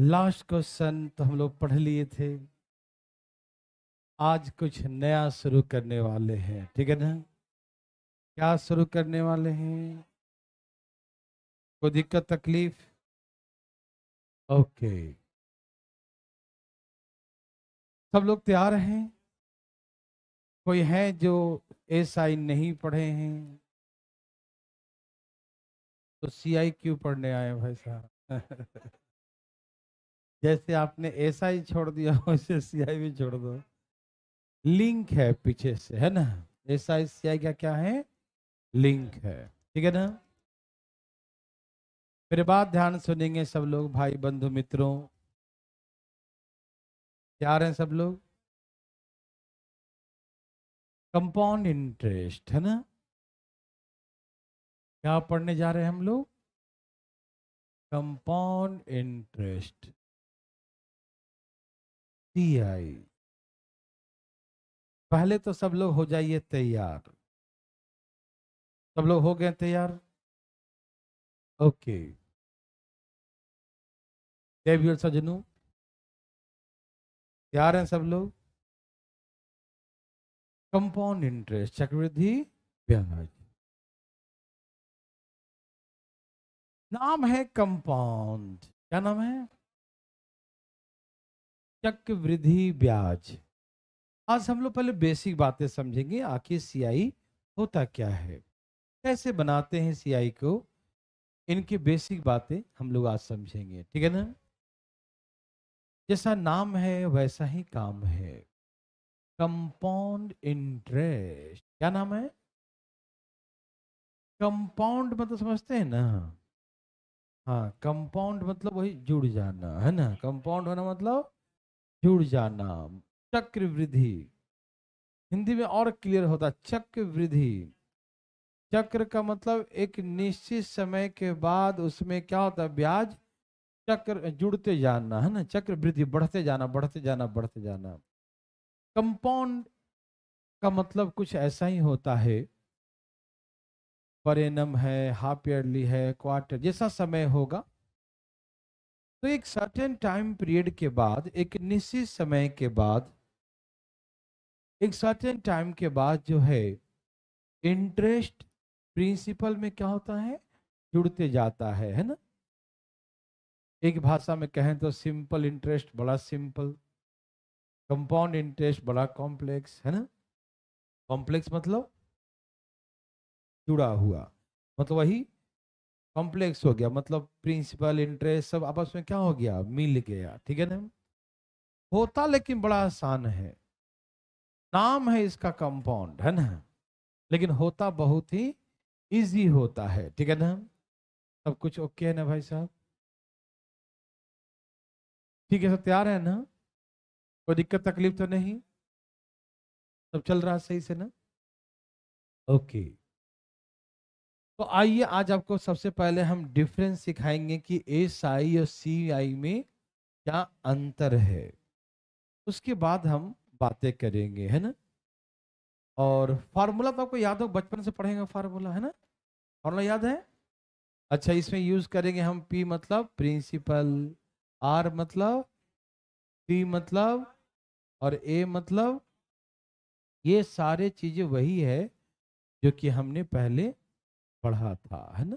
Last question तो हम लोग पढ़ लिए थे आज कुछ नया शुरू करने वाले हैं ठीक है ना क्या शुरू करने वाले हैं कोई दिक्कत तकलीफ ओके सब लोग तैयार हैं कोई है जो एस आई नहीं पढ़े हैं तो सी आई क्यू पढ़ने आए भाई साहब जैसे आपने ऐसा ही छोड़ दिया वैसे सीआई भी छोड़ दो लिंक है पीछे से है ना ऐसा सी सीआई का क्या है लिंक है ठीक है ना मेरे बात ध्यान सुनेंगे सब लोग भाई बंधु मित्रों क्या हैं सब लोग कंपाउंड इंटरेस्ट है ना क्या पढ़ने जा रहे हैं हम लोग कंपाउंड इंटरेस्ट खुशी आई पहले तो सब लोग हो जाइए तैयार सब लोग हो गए तैयार ओके देवियर सजनू तैयार हैं सब लोग कंपाउंड इंटरेस्ट चक्रवृद्धि ब्याज नाम है कंपाउंड क्या नाम है चक्रवृद्धि ब्याज आज हम लोग पहले बेसिक बातें समझेंगे आखिर सीआई होता क्या है कैसे बनाते हैं सीआई को इनके बेसिक बातें हम लोग आज समझेंगे ठीक है ना जैसा नाम है वैसा ही काम है कंपाउंड इंटरेस्ट क्या नाम है कंपाउंड मतलब समझते हैं ना हाँ कंपाउंड मतलब वही जुड़ जाना है ना कंपाउंड होना मतलब जुड़ जाना चक्रवृद्धि हिंदी में और क्लियर होता चक्रवृद्धि चक्र का मतलब एक निश्चित समय के बाद उसमें क्या होता है ब्याज चक्र जुड़ते जाना है ना चक्र वृद्धि बढ़ते जाना बढ़ते जाना बढ़ते जाना कंपाउंड का मतलब कुछ ऐसा ही होता है परेनम है हाफ ईयरली है क्वार्टर जैसा समय होगा तो एक सर्टेन टाइम पीरियड के बाद एक निश्चित समय के बाद एक सर्टेन टाइम के बाद जो है इंटरेस्ट प्रिंसिपल में क्या होता है जुड़ते जाता है है ना एक भाषा में कहें तो सिंपल इंटरेस्ट बड़ा सिंपल कंपाउंड इंटरेस्ट बड़ा कॉम्प्लेक्स है ना कॉम्प्लेक्स मतलब जुड़ा हुआ मतलब वही कॉम्प्लेक्स हो गया मतलब प्रिंसिपल इंटरेस्ट सब आपस में क्या हो गया मिल गया ठीक है ना होता लेकिन बड़ा आसान है नाम है इसका कंपाउंड है ना लेकिन होता बहुत ही इजी होता है ठीक है ना सब कुछ ओके है ना भाई साहब ठीक है सब तैयार है ना कोई दिक्कत तकलीफ तो नहीं सब चल रहा सही से ना ओके okay. तो आइए आज आपको सबसे पहले हम डिफरेंस सिखाएंगे कि एस आई और सी आई में क्या अंतर है उसके बाद हम बातें करेंगे है ना और फार्मूला तो आपको याद हो बचपन से पढ़ेंगे फार्मूला है ना फार्मूला याद है अच्छा इसमें यूज करेंगे हम पी मतलब प्रिंसिपल आर मतलब टी मतलब और ए मतलब ये सारे चीजें वही है जो कि हमने पहले बढ़ा था है ना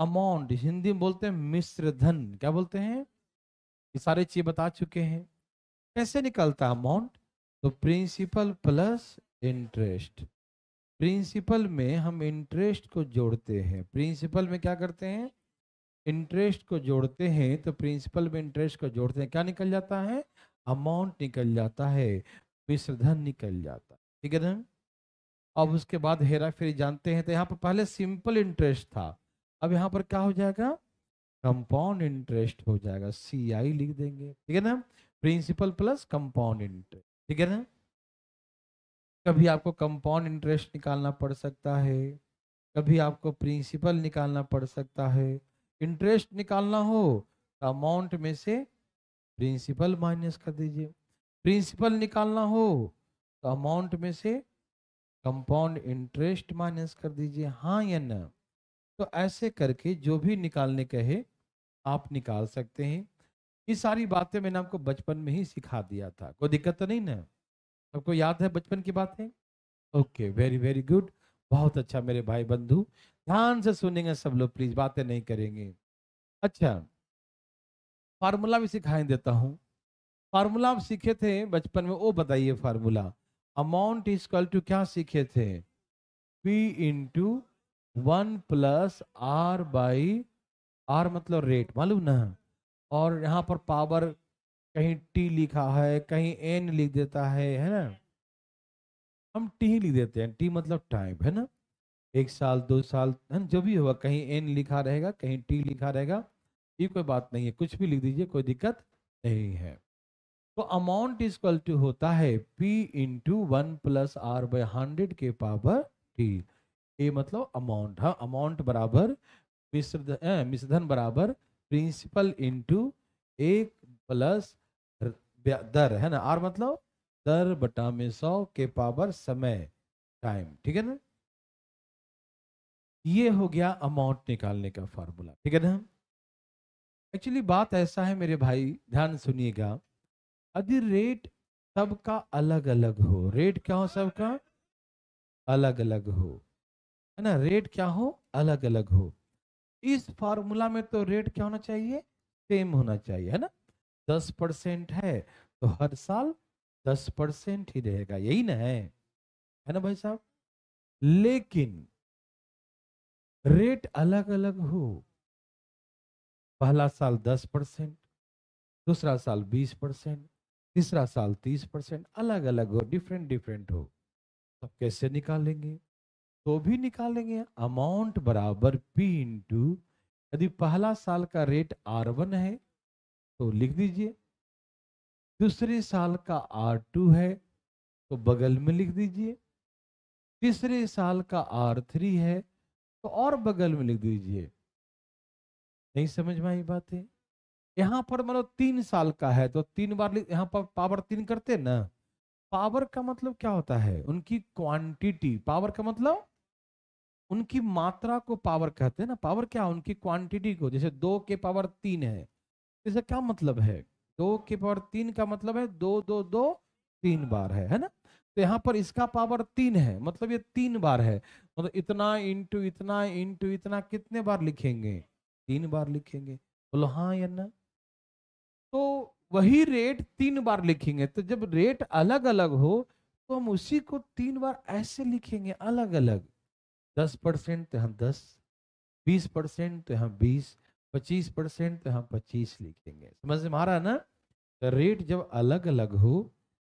अमाउंट हिंदी में बोलते हैं मिश्र धन क्या बोलते हैं ये सारी चीज बता चुके हैं कैसे निकलता है अमाउंट तो प्रिंसिपल प्लस इंटरेस्ट प्रिंसिपल में हम इंटरेस्ट को जोड़ते हैं प्रिंसिपल में क्या करते हैं इंटरेस्ट को जोड़ते हैं तो प्रिंसिपल में इंटरेस्ट को जोड़ते हैं क्या निकल जाता है अमाउंट निकल जाता है धन निकल जाता है ठीक है ना अब उसके बाद हेरा फेरी जानते हैं तो यहाँ पर पहले सिंपल इंटरेस्ट था अब यहाँ पर क्या हो जाएगा कंपाउंड इंटरेस्ट हो जाएगा सी आई लिख देंगे ठीक है ना प्रिंसिपल प्लस कंपाउंड इंटरेस्ट ठीक है ना कभी आपको कंपाउंड इंटरेस्ट निकालना पड़ सकता है कभी आपको प्रिंसिपल निकालना पड़ सकता है इंटरेस्ट निकालना हो तो अमाउंट में से प्रिंसिपल माइनस कर दीजिए प्रिंसिपल निकालना हो तो अमाउंट में से कंपाउंड इंटरेस्ट माइनस कर दीजिए हाँ या ना तो ऐसे करके जो भी निकालने कहे आप निकाल सकते हैं ये सारी बातें मैंने आपको बचपन में ही सिखा दिया था कोई दिक्कत तो नहीं ना सबको याद है बचपन की बातें ओके वेरी वेरी गुड बहुत अच्छा मेरे भाई बंधु ध्यान से सुनेंगे सब लोग प्लीज बातें नहीं करेंगे अच्छा फार्मूला भी सिखाई देता हूँ फार्मूला आप सीखे थे बचपन में वो बताइए formula amount is equal to क्या सीखे थे P into one plus R by R मतलब रेट मालूम ना और यहाँ पर पावर कहीं टी लिखा है कहीं एन लिख देता है है ना हम टी लिख देते हैं टी मतलब टाइम है ना एक साल दो साल है ना जो भी होगा कहीं एन लिखा रहेगा कहीं टी लिखा रहेगा ये कोई बात नहीं है कुछ भी लिख दीजिए कोई दिक्कत नहीं है तो अमाउंट इज इक्वल टू होता है P into one plus R by hundred के पावर टी ये मतलब अमाउंट हाँ अमाउंट बराबर मिश्रधन बराबर प्रिंसिपल इंटू एक प्लस दर है ना आर मतलब दर बटा में सौ के पावर समय टाइम ठीक है ना ये हो गया अमाउंट निकालने का फॉर्मूला ठीक है ना एक्चुअली बात ऐसा है मेरे भाई ध्यान सुनिएगा यदि रेट सबका अलग अलग हो रेट क्या हो सबका अलग अलग हो है ना रेट क्या हो अलग अलग हो इस फॉर्मूला में तो रेट क्या होना चाहिए सेम होना चाहिए है ना दस परसेंट है तो हर साल दस परसेंट ही रहेगा यही ना है है ना भाई साहब लेकिन रेट अलग अलग हो पहला साल दस परसेंट दूसरा साल बीस परसेंट तीसरा साल तीस परसेंट अलग अलग हो डिफरेंट डिफरेंट हो तो कैसे निकालेंगे तो भी निकालेंगे अमाउंट बराबर पी इंटू यदि पहला साल का रेट आर वन है तो लिख दीजिए दूसरे साल का आर टू है तो बगल में लिख दीजिए तीसरे साल का आर थ्री है तो और बगल में लिख दीजिए नहीं समझ में आई बातें यहाँ पर मतलब तीन साल का है तो तीन बार यहाँ पर पावर तीन करते ना पावर का मतलब क्या होता है उनकी क्वांटिटी पावर का मतलब उनकी मात्रा को पावर कहते हैं ना पावर क्या उनकी क्वांटिटी को जैसे दो के पावर तीन है इसका क्या मतलब है दो के पावर तीन का मतलब है दो दो दो तीन बार है है ना तो यहाँ पर इसका पावर तीन है मतलब ये तीन बार है मतलब इतना इंटू इतना इंटू इतना कितने बार लिखेंगे तीन बार लिखेंगे बोलो हाँ या ना तो वही रेट तीन बार लिखेंगे तो जब रेट अलग अलग हो तो हम उसी को तीन बार ऐसे लिखेंगे अलग अलग दस परसेंट तो हम दस बीस परसेंट तो हम बीस पच्चीस परसेंट तो हम पच्चीस लिखेंगे समझ में आ रहा है ना तो रेट जब अलग अलग हो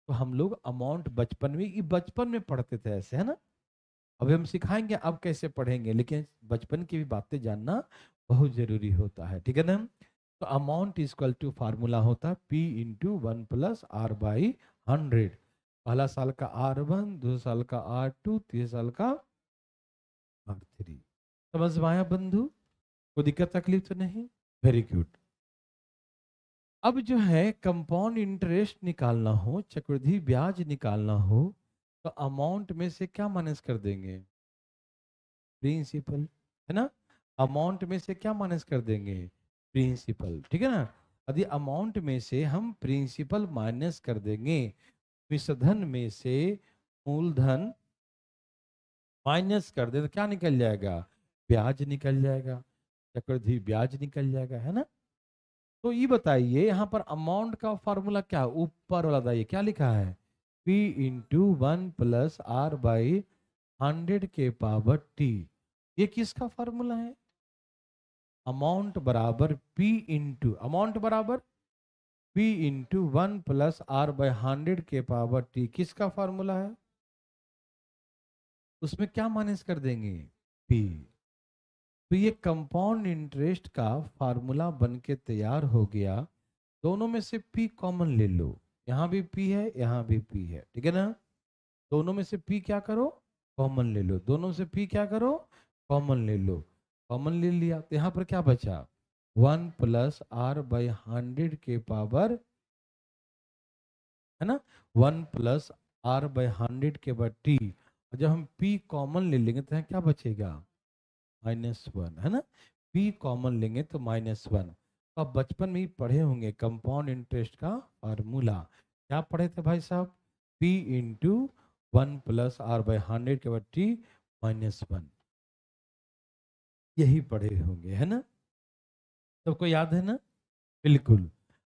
तो हम लोग अमाउंट बचपन में ये बचपन में पढ़ते थे ऐसे है ना अभी हम सिखाएंगे अब कैसे पढ़ेंगे लेकिन बचपन की भी बातें जानना बहुत जरूरी होता है ठीक है ना तो अमाउंट इजक्वल टू फार्मूला होता P into one plus R by hundred पहला साल का आर वन दो साल का आर टू तीसरे साल का आर थ्री समझ आया बंधु कोई दिक्कत तकलीफ तो नहीं वेरी गुड अब जो है कंपाउंड इंटरेस्ट निकालना हो चक्रवृद्धि ब्याज निकालना हो तो अमाउंट में से क्या माइनस कर देंगे प्रिंसिपल है ना अमाउंट में से क्या माइनस कर देंगे प्रिंसिपल ठीक है ना यदि अमाउंट में से हम प्रिंसिपल माइनस कर देंगे मिश्रधन में से मूलधन माइनस कर दे तो क्या निकल जाएगा ब्याज निकल जाएगा चक्रधि ब्याज निकल जाएगा है ना तो ये बताइए यहाँ पर अमाउंट का फॉर्मूला क्या ऊपर वाला बताइए क्या लिखा है P into one plus R by hundred के पावर टी ये किसका फॉर्मूला है अमाउंट बराबर पी इंटू अमाउंट बराबर P into one plus R by hundred के पावर टी किसका फॉर्मूला है उसमें क्या माइनस कर देंगे पी तो ये कंपाउंड इंटरेस्ट का फार्मूला बन के तैयार हो गया दोनों में से पी कॉमन ले लो यहाँ भी पी है यहाँ भी पी है ठीक है ना दोनों में से पी क्या करो कॉमन ले लो दोनों से पी क्या करो कॉमन ले लो कॉमन ले लिया तो यहाँ पर क्या बचा one plus R by hundred के पावर है ना one plus R by hundred के बाद टी और जब हम पी कॉमन ले लेंगे तो यहाँ क्या बचेगा माइनस वन है ना पी कॉमन लेंगे तो माइनस वन तो आप बचपन में ही पढ़े होंगे कंपाउंड इंटरेस्ट का फार्मूला क्या पढ़े थे भाई साहब P into one plus R by hundred के बाद टी माइनस वन यही पढ़े होंगे है ना सबको याद है ना बिल्कुल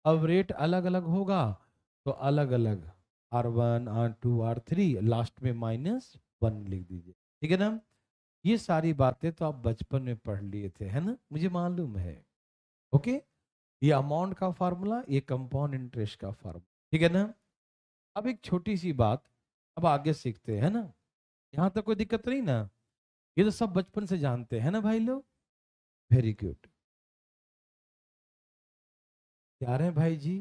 अब रेट अलग अलग होगा तो अलग अलग R one R two R three last में माइनस वन लिख दीजिए ठीक है ना ये सारी बातें तो आप बचपन में पढ़ लिए थे है ना मुझे मालूम है ओके ये अमाउंट का फार्मूला ये कंपाउंड इंटरेस्ट का फार्मूला ठीक है ना अब एक छोटी सी बात अब आगे सीखते हैं ना यहाँ तक कोई दिक्कत नहीं ना ये तो सब बचपन से जानते हैं ना भाई लोग वेरी गुड क्या रहे भाई जी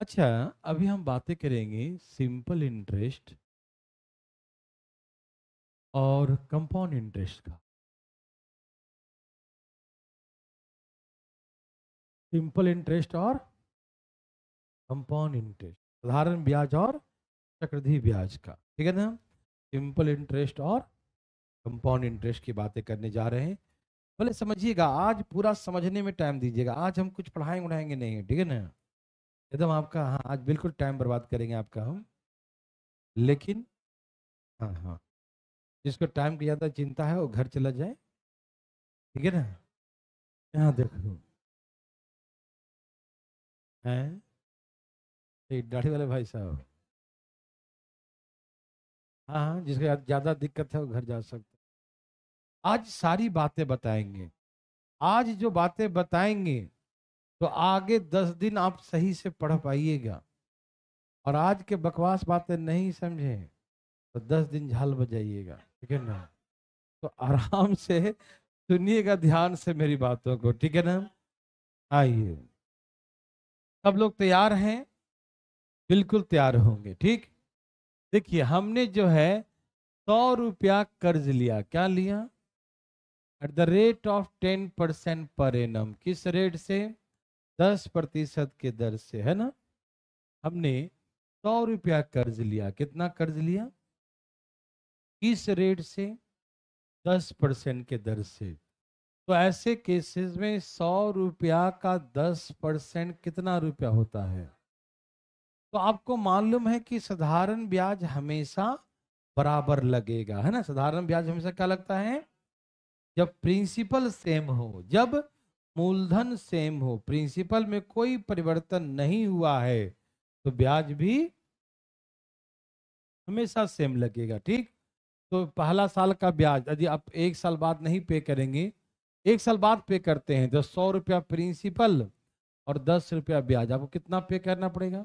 अच्छा अभी हम बातें करेंगे सिंपल इंटरेस्ट और कंपाउंड इंटरेस्ट का सिंपल इंटरेस्ट और कंपाउंड इंटरेस्ट साधारण ब्याज और चक्रधि ब्याज का ठीक है ना सिंपल इंटरेस्ट और कंपाउंड इंटरेस्ट की बातें करने जा रहे हैं भले समझिएगा आज पूरा समझने में टाइम दीजिएगा आज हम कुछ पढ़ाएंगे उड़ाएंगे नहीं ठीक है ना एकदम आपका हाँ आज बिल्कुल टाइम बर्बाद करेंगे आपका हम लेकिन हाँ हाँ जिसको टाइम की ज़्यादा चिंता है वो घर चला जाए ठीक है ना यहाँ देखो हैं दाढ़ी वाले भाई साहब हाँ हाँ जिसको ज़्यादा दिक्कत है वो घर जा सकते आज सारी बातें बताएंगे आज जो बातें बताएंगे तो आगे दस दिन आप सही से पढ़ पाइएगा और आज के बकवास बातें नहीं समझे तो दस दिन झाल बजाइएगा ठीक है ना तो आराम से सुनिएगा ध्यान से मेरी बातों को ठीक है ना आइए सब लोग तैयार हैं बिल्कुल तैयार होंगे ठीक देखिए हमने जो है सौ रुपया कर्ज लिया क्या लिया at the rate of ten percent per annum किस रेट से दस प्रतिशत के दर से है ना हमने सौ रुपया कर्ज लिया कितना कर्ज लिया किस रेट से दस परसेंट के दर से तो ऐसे केसेस में सौ रुपया का दस परसेंट कितना रुपया होता है तो आपको मालूम है कि साधारण ब्याज हमेशा बराबर लगेगा है ना साधारण ब्याज हमेशा क्या लगता है जब प्रिंसिपल सेम हो जब मूलधन सेम हो प्रिंसिपल में कोई परिवर्तन नहीं हुआ है तो ब्याज भी हमेशा सेम लगेगा ठीक तो पहला साल का ब्याज यदि आप एक साल बाद नहीं पे करेंगे एक साल बाद पे करते हैं तो सौ रुपया प्रिंसिपल और दस रुपया ब्याज आपको कितना पे करना पड़ेगा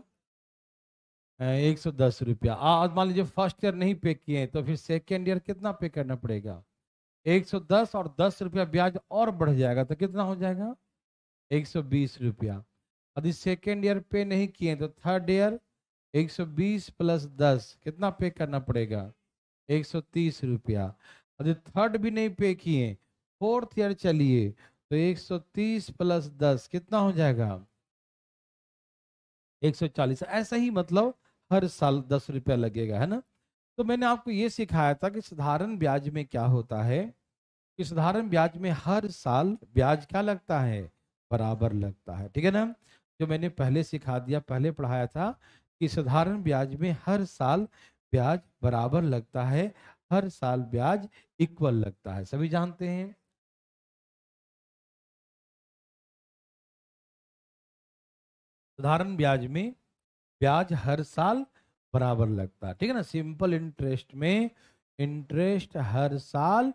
एक सौ दस रुपया आज मान लीजिए फर्स्ट ईयर नहीं पे किए हैं तो फिर सेकेंड ईयर कितना पे करना पड़ेगा 110 और 10 रुपया ब्याज और बढ़ जाएगा तो कितना हो जाएगा 120 रुपया यदि सेकेंड ईयर पे नहीं किए तो थर्ड ईयर 120 प्लस 10 कितना पे करना पड़ेगा 130 रुपया यदि थर्ड भी नहीं पे किए फोर्थ ईयर चलिए तो 130 प्लस 10 कितना हो जाएगा 140 ऐसा ही मतलब हर साल दस रुपया लगेगा है ना तो मैंने आपको ये सिखाया था कि साधारण ब्याज में क्या होता है कि साधारण ब्याज में हर साल ब्याज क्या लगता है बराबर लगता है ठीक है ना जो मैंने पहले सिखा दिया पहले पढ़ाया था कि साधारण ब्याज में हर साल ब्याज बराबर लगता है हर साल ब्याज इक्वल लगता है सभी जानते हैं साधारण ब्याज में ब्याज हर साल बराबर लगता ठीक है ना सिंपल इंटरेस्ट में इंटरेस्ट हर साल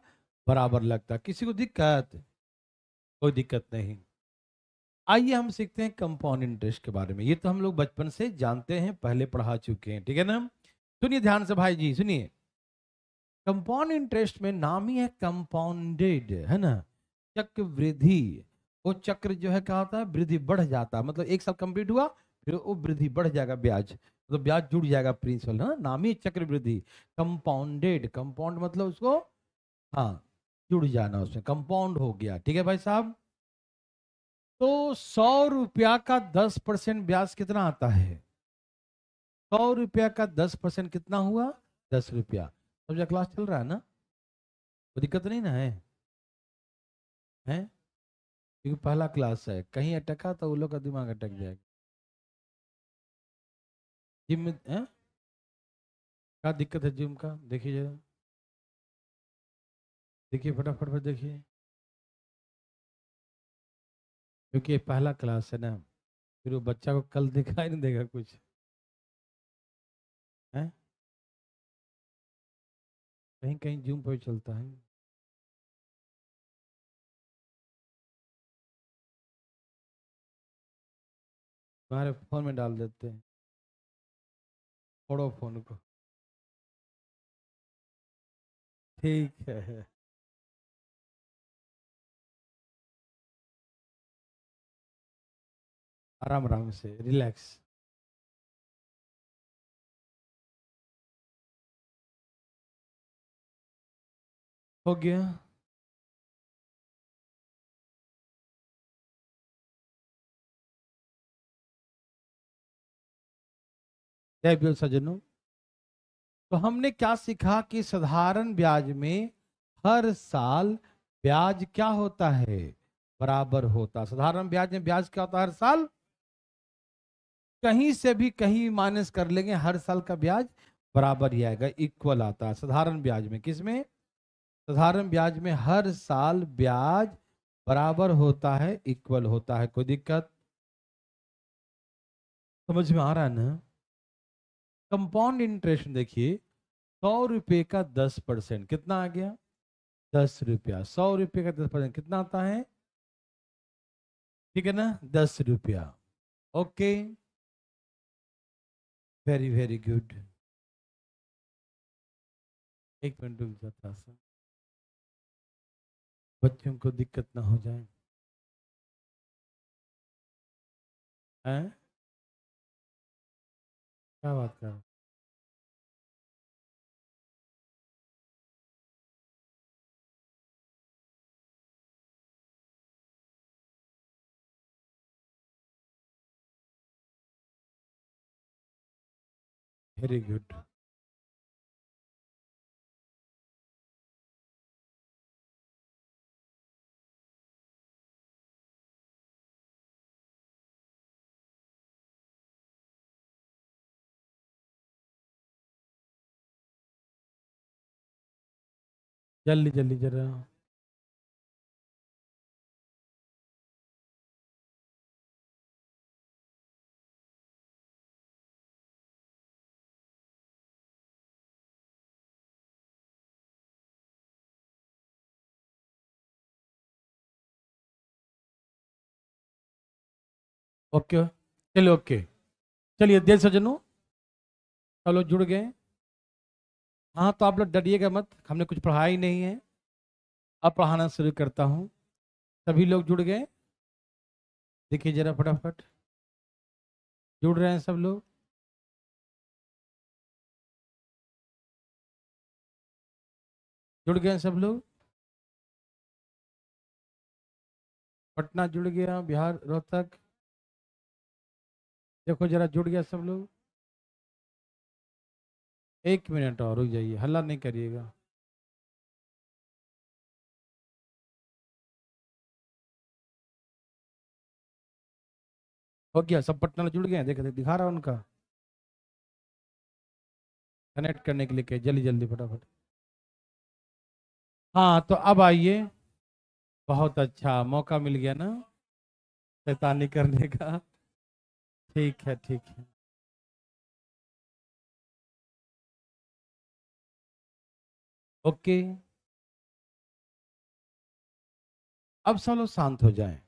बराबर लगता किसी को दिक्कत कोई दिक्कत नहीं आइए हम सीखते हैं कंपाउंड इंटरेस्ट के बारे में ये तो हम लोग बचपन से जानते हैं पहले पढ़ा चुके हैं ठीक है ना सुनिए ध्यान से भाई जी सुनिए कंपाउंड इंटरेस्ट में नाम ही है कंपाउंडेड है ना चक्र वृद्धि वो चक्र जो है क्या होता है वृद्धि बढ़ जाता है मतलब एक साल कंप्लीट हुआ फिर वो वृद्धि बढ़ जाएगा ब्याज तो ब्याज जुड़ जाएगा प्रिंसिपल ना नामी चक्रवृद्धि कंपाउंडेड कंपाउंड मतलब उसको हाँ जुड़ जाना उसमें कंपाउंड हो गया ठीक है भाई साहब तो सौ रुपया का दस परसेंट ब्याज कितना आता है सौ रुपया का दस परसेंट कितना हुआ दस रुपया तो क्लास चल रहा है ना कोई दिक्कत नहीं ना है है? क्योंकि पहला क्लास है कहीं अटका तो वो लोग का दिमाग अटक जाएगा जिम में है? क्या दिक्कत है जिम का देखिए जरा देखिए फटाफट पर देखिए क्योंकि ये पहला क्लास है ना फिर वो बच्चा को कल दिखाई नहीं देगा कुछ है कहीं कहीं जूम पर चलता है तुम्हारे फोन में डाल देते हैं छोड़ो फोन को ठीक है आराम आराम से रिलैक्स हो गया दैव्य सजनो तो हमने क्या सीखा कि साधारण ब्याज में हर साल ब्याज क्या होता है बराबर होता साधारण ब्याज में ब्याज क्या होता है हर साल कहीं से भी कहीं माइनस कर लेंगे हर साल का ब्याज बराबर ही आएगा इक्वल आता है साधारण ब्याज में किसमें साधारण ब्याज में हर साल ब्याज बराबर होता है इक्वल होता है कोई दिक्कत समझ में आ रहा है ना कंपाउंड इंटरेस्ट देखिए सौ रुपये का दस परसेंट कितना आ गया दस रुपया सौ रुपये का दस परसेंट कितना आता है ठीक है ना दस रुपया ओके वेरी वेरी गुड एक मिनट रुक जाता सर बच्चों को दिक्कत ना हो जाए हैं क्या बात कर रहा वेरी गुड जल्दी जल्दी जरा ओके चलिए ओके चलिए देश सज्जनों सब लोग जुड़ गए हाँ तो आप लोग डरिएगा मत हमने कुछ पढ़ाया ही नहीं है अब पढ़ाना शुरू करता हूँ सभी लोग जुड़ गए देखिए जरा फटाफट जुड़ रहे हैं सब लोग जुड़ गए सब लोग पटना जुड़ गया बिहार रोहतक देखो जरा जुड़ गया सब लोग एक मिनट और रुक जाइए हल्ला नहीं करिएगा हो गया सब पटना जुड़ गए देख देख दिखा रहा उनका कनेक्ट करने के लिए जल्दी जल्दी फटाफट हाँ तो अब आइए बहुत अच्छा मौका मिल गया ना शैतानी करने का ठीक है ठीक है ओके अब सब लोग शांत हो जाएं।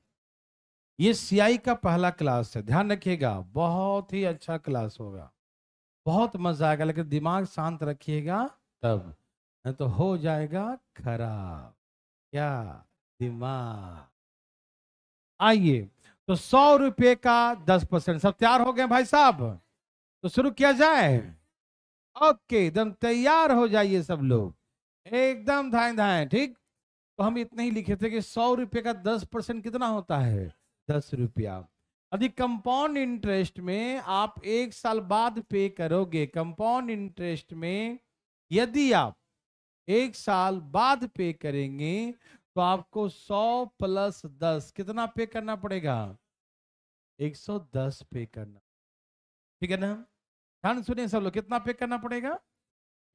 ये सीआई का पहला क्लास है ध्यान रखिएगा बहुत ही अच्छा क्लास होगा बहुत मजा आएगा लेकिन दिमाग शांत रखिएगा तब नहीं तो हो जाएगा खराब क्या दिमाग आइए तो सौ रुपये का दस परसेंट सब तैयार हो गए भाई साहब तो शुरू किया जाए ओके एकदम तैयार हो जाइए सब लोग एकदम धाए धाए ठीक तो हम इतने ही लिखे थे कि सौ रुपये का दस परसेंट कितना होता है दस रुपया यदि कंपाउंड इंटरेस्ट में आप एक साल बाद पे करोगे कंपाउंड इंटरेस्ट में यदि आप एक साल बाद पे करेंगे तो आपको सौ प्लस दस कितना पे करना पड़ेगा एक सौ दस पे करना ठीक है ना ध्यान सुनिए सब लोग कितना पे करना पड़ेगा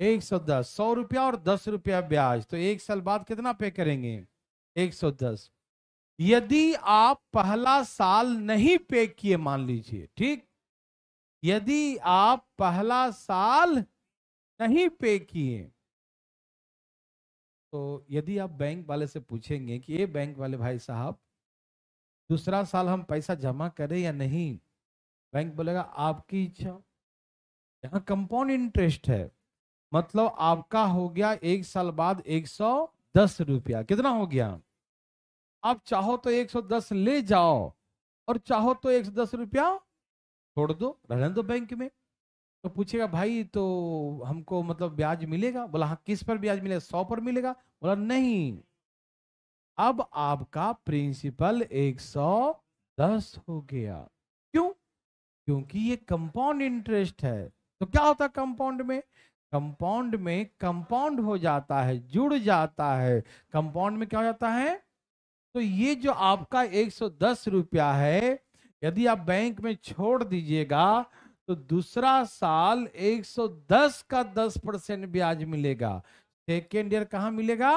एक सौ दस सौ रुपया और दस रुपया ब्याज तो एक साल बाद कितना पे करेंगे एक सौ दस यदि आप पहला साल नहीं पे किए मान लीजिए ठीक यदि आप पहला साल नहीं पे किए तो यदि आप बैंक वाले से पूछेंगे कि ये बैंक वाले भाई साहब दूसरा साल हम पैसा जमा करें या नहीं बैंक बोलेगा आपकी इच्छा यहाँ कंपाउंड इंटरेस्ट है मतलब आपका हो गया एक साल बाद एक सौ दस रुपया कितना हो गया आप चाहो तो एक सौ दस ले जाओ और चाहो तो एक सौ दस रुपया छोड़ दो रहने दो तो बैंक में तो पूछेगा भाई तो हमको मतलब ब्याज मिलेगा बोला हाँ किस पर ब्याज मिलेगा सौ पर मिलेगा बोला नहीं अब आपका प्रिंसिपल एक सौ दस हो गया क्यों क्योंकि ये कंपाउंड इंटरेस्ट है तो क्या होता है कंपाउंड में कंपाउंड में कंपाउंड हो जाता है जुड़ जाता है कंपाउंड में क्या हो जाता है तो ये जो आपका एक सौ दस रुपया है यदि आप बैंक में छोड़ दीजिएगा तो दूसरा साल 110 का 10 परसेंट ब्याज मिलेगा सेकेंड ईयर कहा मिलेगा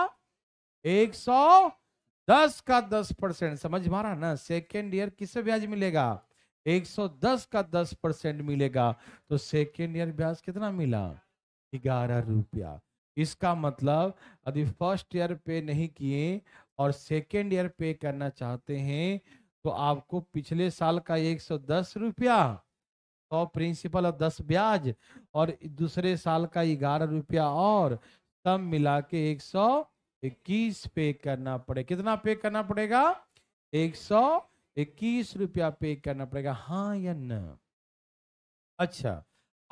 110 का 10 परसेंट समझ मारा ना सेकेंड ईयर किसे ब्याज मिलेगा 110 का 10 परसेंट मिलेगा तो सेकेंड ईयर ब्याज कितना मिला ग्यारह रुपया इसका मतलब यदि फर्स्ट ईयर पे नहीं किए और सेकेंड ईयर पे करना चाहते हैं तो आपको पिछले साल का एक सौ दस रुपया सौ तो प्रिंसिपल और दस ब्याज और दूसरे साल का ग्यारह रुपया और सब मिला के एक सौ इक्कीस पे करना पड़े कितना पे करना पड़ेगा एक सौ इक्कीस रुपया पे करना पड़ेगा हाँ या न अच्छा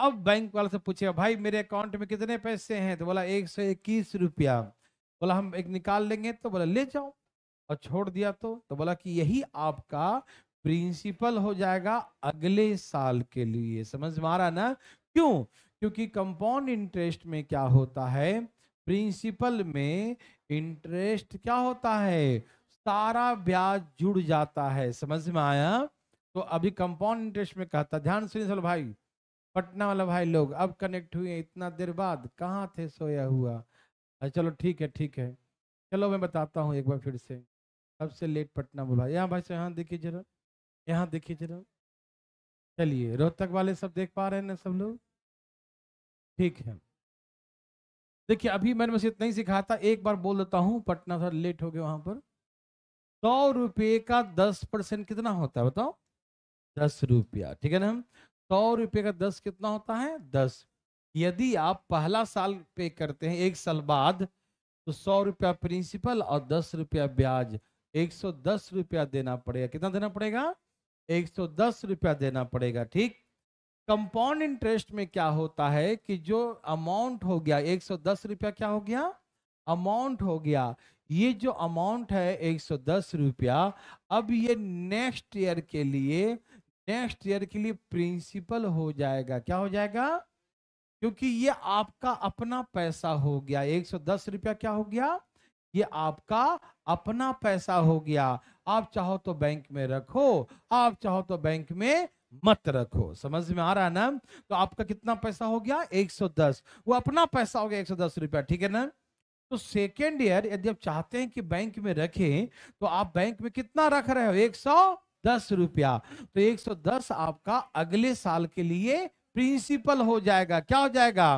अब बैंक वाले से पूछे भाई मेरे अकाउंट में कितने पैसे हैं तो बोला एक सौ इक्कीस रुपया बोला हम एक निकाल लेंगे तो बोला ले जाओ और छोड़ दिया तो तो बोला कि यही आपका प्रिंसिपल हो जाएगा अगले साल के लिए समझ में आ रहा ना क्यों क्योंकि कंपाउंड इंटरेस्ट में क्या होता है प्रिंसिपल में इंटरेस्ट क्या होता है सारा ब्याज जुड़ जाता है समझ में आया तो अभी कंपाउंड इंटरेस्ट में कहता ध्यान सुनिए भाई पटना वाला भाई लोग अब कनेक्ट हुए इतना देर बाद कहाँ थे सोया हुआ अरे चलो ठीक है ठीक है चलो मैं बताता हूँ एक बार फिर से सबसे लेट पटना बोला यहाँ भाई साहब यहाँ देखिए जरा यहाँ देखिए जरा चलिए रोहतक वाले सब देख पा रहे हैं ना सब लोग ठीक है देखिए अभी मैंने मुझे इतना ही सिखाता था एक बार बोल देता हूँ पटना सर लेट हो गया वहाँ पर सौ रुपये का दस परसेंट कितना होता है बताओ दस रुपया ठीक है ना सौ रुपये का दस कितना होता है दस यदि आप पहला साल पे करते हैं एक साल बाद तो सौ रुपया प्रिंसिपल और दस रुपया ब्याज एक सौ दस रुपया देना पड़ेगा कितना देना पड़ेगा एक सौ दस रुपया देना पड़ेगा ठीक कंपाउंड इंटरेस्ट में क्या होता है कि जो अमाउंट हो गया एक सौ दस रुपया क्या हो गया अमाउंट हो गया ये जो अमाउंट है एक सौ दस रुपया अब ये नेक्स्ट ईयर के लिए नेक्स्ट ईयर के लिए प्रिंसिपल हो जाएगा क्या हो जाएगा क्योंकि ये आपका अपना पैसा हो गया एक सौ दस रुपया क्या हो गया ये आपका अपना पैसा हो गया आप चाहो तो बैंक में रखो आप चाहो तो बैंक में मत रखो समझ में आ रहा है ना तो आपका कितना पैसा हो गया 110 वो अपना पैसा हो गया दस रुपया ठीक है ना तो सेकेंड ईयर यदि आप चाहते हैं कि बैंक में रखें तो आप बैंक में कितना रख रहे हो सौ दस रुपया तो एक सौ दस आपका अगले साल के लिए प्रिंसिपल हो जाएगा क्या हो जाएगा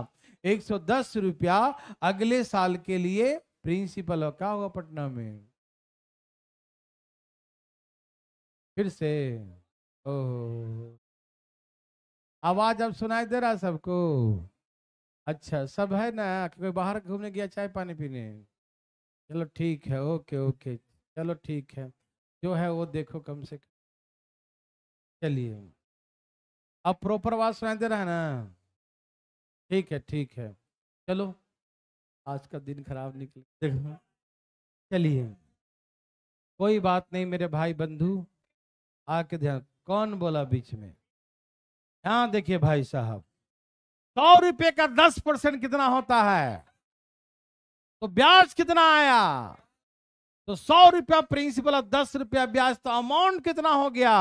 एक सौ दस रुपया अगले साल के लिए प्रिंसिपल हो क्या होगा पटना में फिर से ओ आवाज अब सुनाई दे रहा सबको अच्छा सब है ना कोई बाहर घूमने गया चाय पानी पीने चलो ठीक है ओके ओके चलो ठीक है जो है वो देखो कम से कम चलिए आप प्रॉपर आवाज सुनाते दे ना ठीक है ठीक है चलो आज का दिन खराब निकले देखो हाँ। चलिए कोई बात नहीं मेरे भाई बंधु आके ध्यान कौन बोला बीच में यहां देखिए भाई साहब सौ रुपये का दस परसेंट कितना होता है तो ब्याज कितना आया तो सौ रुपया प्रिंसिपल और दस रुपया ब्याज तो अमाउंट कितना हो गया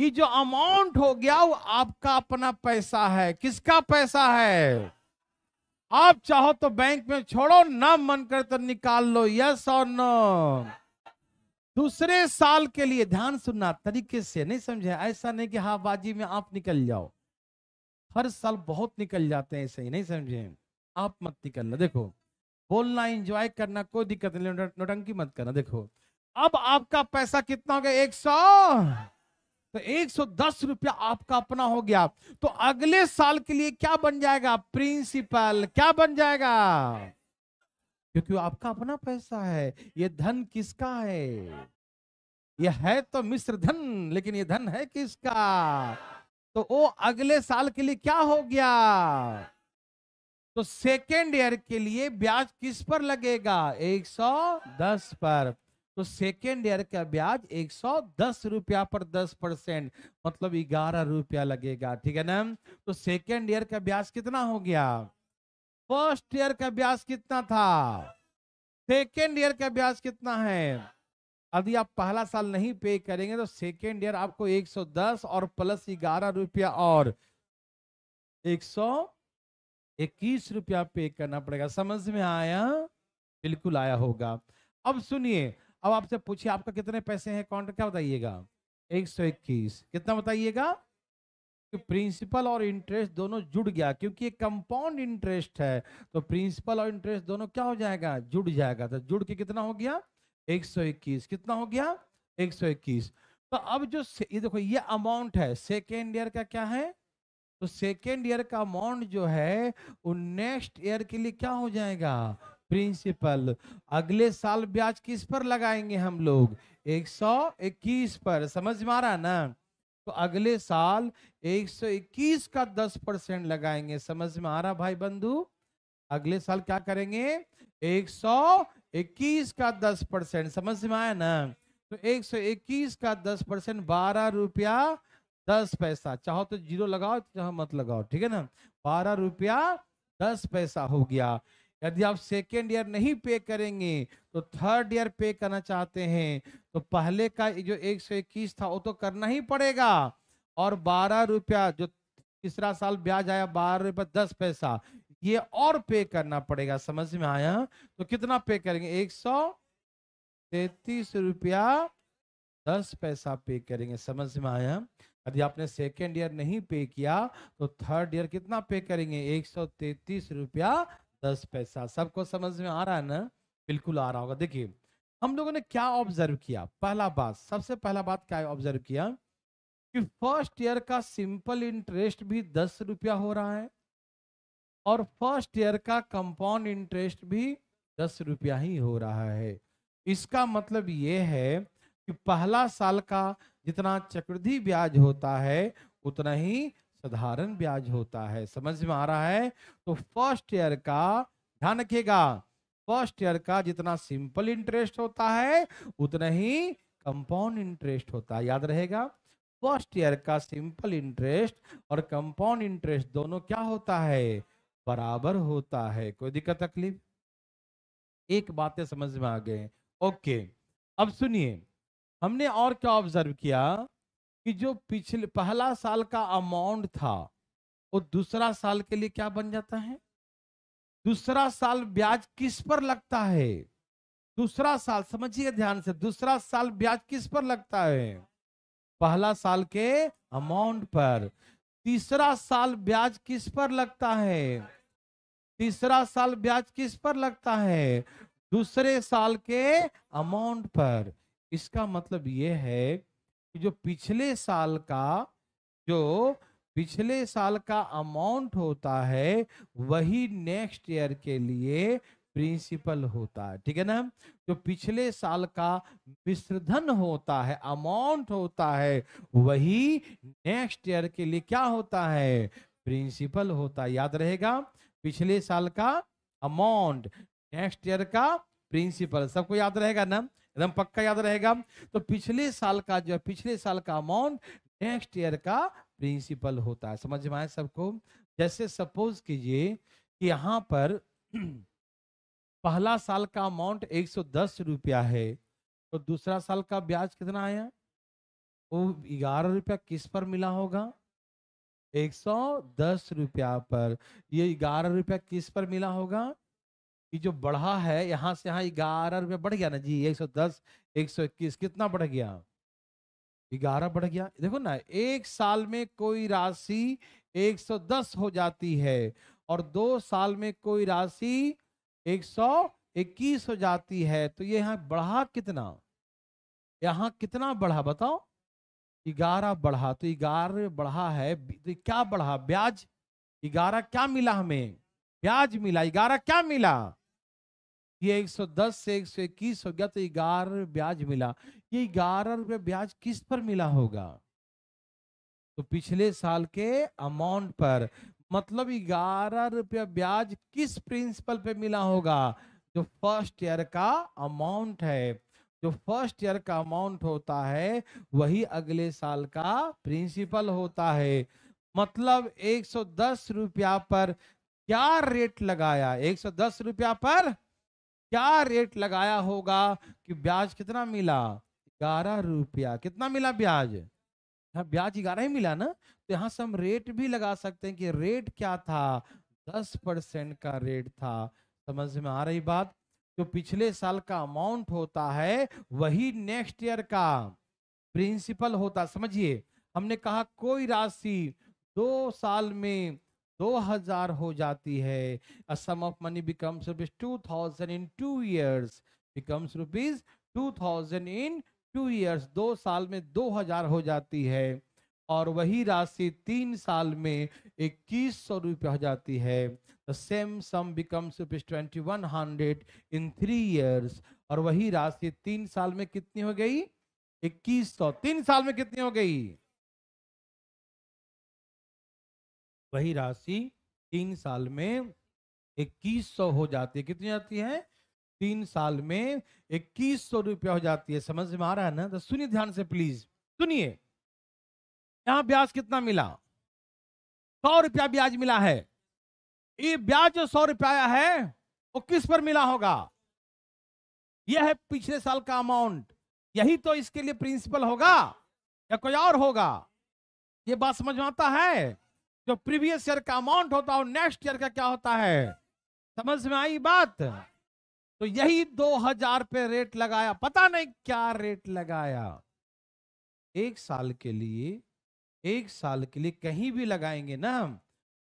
ये जो अमाउंट हो गया वो आपका अपना पैसा है किसका पैसा है आप चाहो तो बैंक में छोड़ो ना मन कर तो निकाल लो यस और नो दूसरे साल के लिए ध्यान सुनना तरीके से नहीं समझे ऐसा नहीं कि हा बाजी में आप निकल जाओ हर साल बहुत निकल जाते हैं ऐसे ही नहीं समझे आप मत निकलना देखो बोलना एंजॉय करना कोई दिक्कत नहीं नोटंकी मत करना देखो अब आपका पैसा कितना हो गया एक सौ तो 110 रुपया आपका अपना हो गया तो अगले साल के लिए क्या बन जाएगा प्रिंसिपल क्या बन जाएगा क्योंकि आपका अपना पैसा है ये धन किसका है यह है तो मिश्र धन लेकिन ये धन है किसका तो वो अगले साल के लिए क्या हो गया तो सेकेंड ईयर के लिए ब्याज किस पर लगेगा 110 पर तो सेकेंड ईयर का ब्याज एक सौ दस रुपया पर दस परसेंट मतलब ग्यारह रुपया लगेगा ठीक है ना तो सेकेंड ईयर का ब्याज कितना हो गया फर्स्ट ईयर का ब्याज कितना था सेकेंड ईयर का ब्याज कितना है यदि आप पहला साल नहीं पे करेंगे तो सेकेंड ईयर आपको 110 और प्लस ग्यारह रुपया और एक इक्कीस रुपया पे करना पड़ेगा समझ में आया बिल्कुल आया होगा अब सुनिए अब आपसे पूछिए आपका कितने पैसे हैं अकाउंट क्या बताइएगा एक सौ इक्कीस कितना बताइएगा कि प्रिंसिपल और इंटरेस्ट दोनों जुड़ गया क्योंकि ये कंपाउंड इंटरेस्ट है तो प्रिंसिपल और इंटरेस्ट दोनों क्या हो जाएगा जुड़ जाएगा तो जुड़ के कितना हो गया एक सौ इक्कीस कितना हो गया एक सौ इक्कीस तो अब जो ये देखो ये अमाउंट है सेकेंड ईयर का क्या है तो सेकेंड ईयर का अमाउंट जो है वो नेक्स्ट ईयर के लिए क्या हो जाएगा प्रिंसिपल अगले साल ब्याज किस पर लगाएंगे हम लोग एक सौ इक्कीस पर समझ में आ रहा ना तो अगले साल इक्कीस का दस परसेंट लगाएंगे समझ में आ रहा भाई बंधु अगले साल क्या करेंगे इक्कीस का दस परसेंट समझ में आया ना तो एक सौ इक्कीस का दस परसेंट बारह रुपया दस पैसा चाहो तो जीरो लगाओ चाहो मत लगाओ ठीक है ना बारह रुपया दस पैसा हो गया यदि आप सेकेंड ईयर नहीं पे करेंगे तो थर्ड ईयर पे करना चाहते हैं तो पहले का जो एक सौ इक्कीस था वो तो करना ही पड़ेगा और बारह रुपया जो तीसरा साल ब्याज आया बारह रुपया दस पैसा ये और पे करना पड़ेगा समझ में आया तो कितना पे करेंगे एक सौ तैतीस रुपया दस पैसा पे करेंगे समझ में आया यदि आपने सेकेंड ईयर नहीं पे किया तो थर्ड ईयर कितना पे करेंगे एक सौ तैतीस रुपया दस पैसा सबको समझ में आ रहा है ना बिल्कुल आ रहा होगा देखिए हम लोगों ने क्या ऑब्जर्व किया पहला बात सबसे पहला बात क्या ऑब्जर्व किया कि फर्स्ट ईयर का सिंपल इंटरेस्ट भी दस रुपया हो रहा है और फर्स्ट ईयर का कंपाउंड इंटरेस्ट भी दस रुपया ही हो रहा है इसका मतलब ये है कि पहला साल का जितना चक्रधि ब्याज होता है उतना ही साधारण ब्याज होता है समझ में आ रहा है तो फर्स्ट ईयर का ध्यान रखिएगा फर्स्ट ईयर का जितना सिंपल इंटरेस्ट होता है उतना ही कंपाउंड इंटरेस्ट होता है याद रहेगा फर्स्ट ईयर का सिंपल इंटरेस्ट और कंपाउंड इंटरेस्ट दोनों क्या होता है बराबर होता है कोई दिक्कत तकलीफ एक बातें समझ में आ गए ओके अब सुनिए हमने और क्या ऑब्जर्व किया कि जो पिछले पहला साल का अमाउंट था वो दूसरा साल के लिए क्या बन जाता है दूसरा साल ब्याज किस पर लगता है दूसरा साल समझिए ध्यान से दूसरा साल ब्याज किस पर लगता है पहला साल के अमाउंट पर तीसरा साल ब्याज किस पर लगता है तीसरा साल ब्याज किस पर लगता है दूसरे साल के अमाउंट पर इसका मतलब यह है जो पिछले साल का जो पिछले साल का अमाउंट होता है वही नेक्स्ट ईयर के लिए प्रिंसिपल होता है ठीक है ना जो पिछले साल का मिश्रधन होता है अमाउंट होता है वही नेक्स्ट ईयर के लिए क्या होता है प्रिंसिपल होता है याद रहेगा पिछले साल का अमाउंट नेक्स्ट ईयर का प्रिंसिपल सबको याद रहेगा ना एकदम पक्का याद रहेगा तो पिछले साल का जो पिछले साल का अमाउंट नेक्स्ट ईयर का प्रिंसिपल होता है समझ में आए सबको जैसे सपोज कीजिए कि यहाँ पर पहला साल का अमाउंट एक सौ दस रुपया है तो दूसरा साल का ब्याज कितना आया वो ग्यारह रुपया किस पर मिला होगा एक सौ दस रुपया पर ये ग्यारह रुपया किस पर मिला होगा कि जो बढ़ा है यहाँ से यहाँ ग्यारह रुपया बढ़ गया ना जी एक सौ दस एक सौ इक्कीस कितना बढ़ गया ग्यारह बढ़ गया देखो ना एक साल में कोई राशि एक सौ दस हो जाती है और दो साल में कोई राशि एक सौ इक्कीस हो जाती है तो ये यहाँ बढ़ा कितना यहाँ कितना बढ़ा बताओ ग्यारह बढ़ा तो ग्यारह बढ़ा है तो क्या बढ़ा ब्याज ग्यारह क्या मिला हमें ब्याज मिला ग्यारह क्या मिला ये 110 से एक सौ इक्कीस हो गया तो ग्यारह रुपये ब्याज मिला ये ग्यारह रुपये ब्याज किस पर मिला होगा तो पिछले साल के अमाउंट पर मतलब ग्यारह रुपया ब्याज किस प्रिंसिपल पे मिला होगा जो फर्स्ट ईयर का अमाउंट है जो फर्स्ट ईयर का अमाउंट होता है वही अगले साल का प्रिंसिपल होता है मतलब एक सौ दस रुपया पर क्या रेट लगाया एक सौ दस रुपया पर क्या रेट लगाया होगा कि ब्याज कितना मिला ग्यारह रुपया कितना मिला ब्याज यहाँ ब्याज ग्यारह ही मिला ना तो यहाँ से हम रेट भी लगा सकते हैं कि रेट क्या था दस परसेंट का रेट था समझ में आ रही बात जो पिछले साल का अमाउंट होता है वही नेक्स्ट ईयर का प्रिंसिपल होता समझिए हमने कहा कोई राशि दो साल में दो हजार हो जाती है sum of money becomes rupees two thousand in two years becomes rupees two thousand in two years दो साल में दो हजार हो जाती है और वही राशि तीन साल में इक्कीस सौ रुपये हो जाती है the same sum becomes rupees twenty one hundred in three years और वही राशि तीन साल में कितनी हो गई इक्कीस सौ तीन साल में कितनी हो गई वही राशि तीन साल में इक्कीस सौ हो जाती है कितनी जाती है तीन साल में इक्कीस सौ रुपया हो जाती है समझ में आ रहा है ना तो सुनिए ध्यान से प्लीज सुनिए यहां ब्याज कितना मिला सौ रुपया ब्याज मिला है ये ब्याज जो सौ रुपया है वो किस पर मिला होगा यह है पिछले साल का अमाउंट यही तो इसके लिए प्रिंसिपल होगा या कोई और होगा ये बात समझ में आता है जो प्रीवियस ईयर का अमाउंट होता है नेक्स्ट ईयर का क्या होता है समझ में आई बात तो यही 2000 पे रेट लगाया पता नहीं क्या रेट लगाया एक साल के लिए एक साल के लिए कहीं भी लगाएंगे ना हम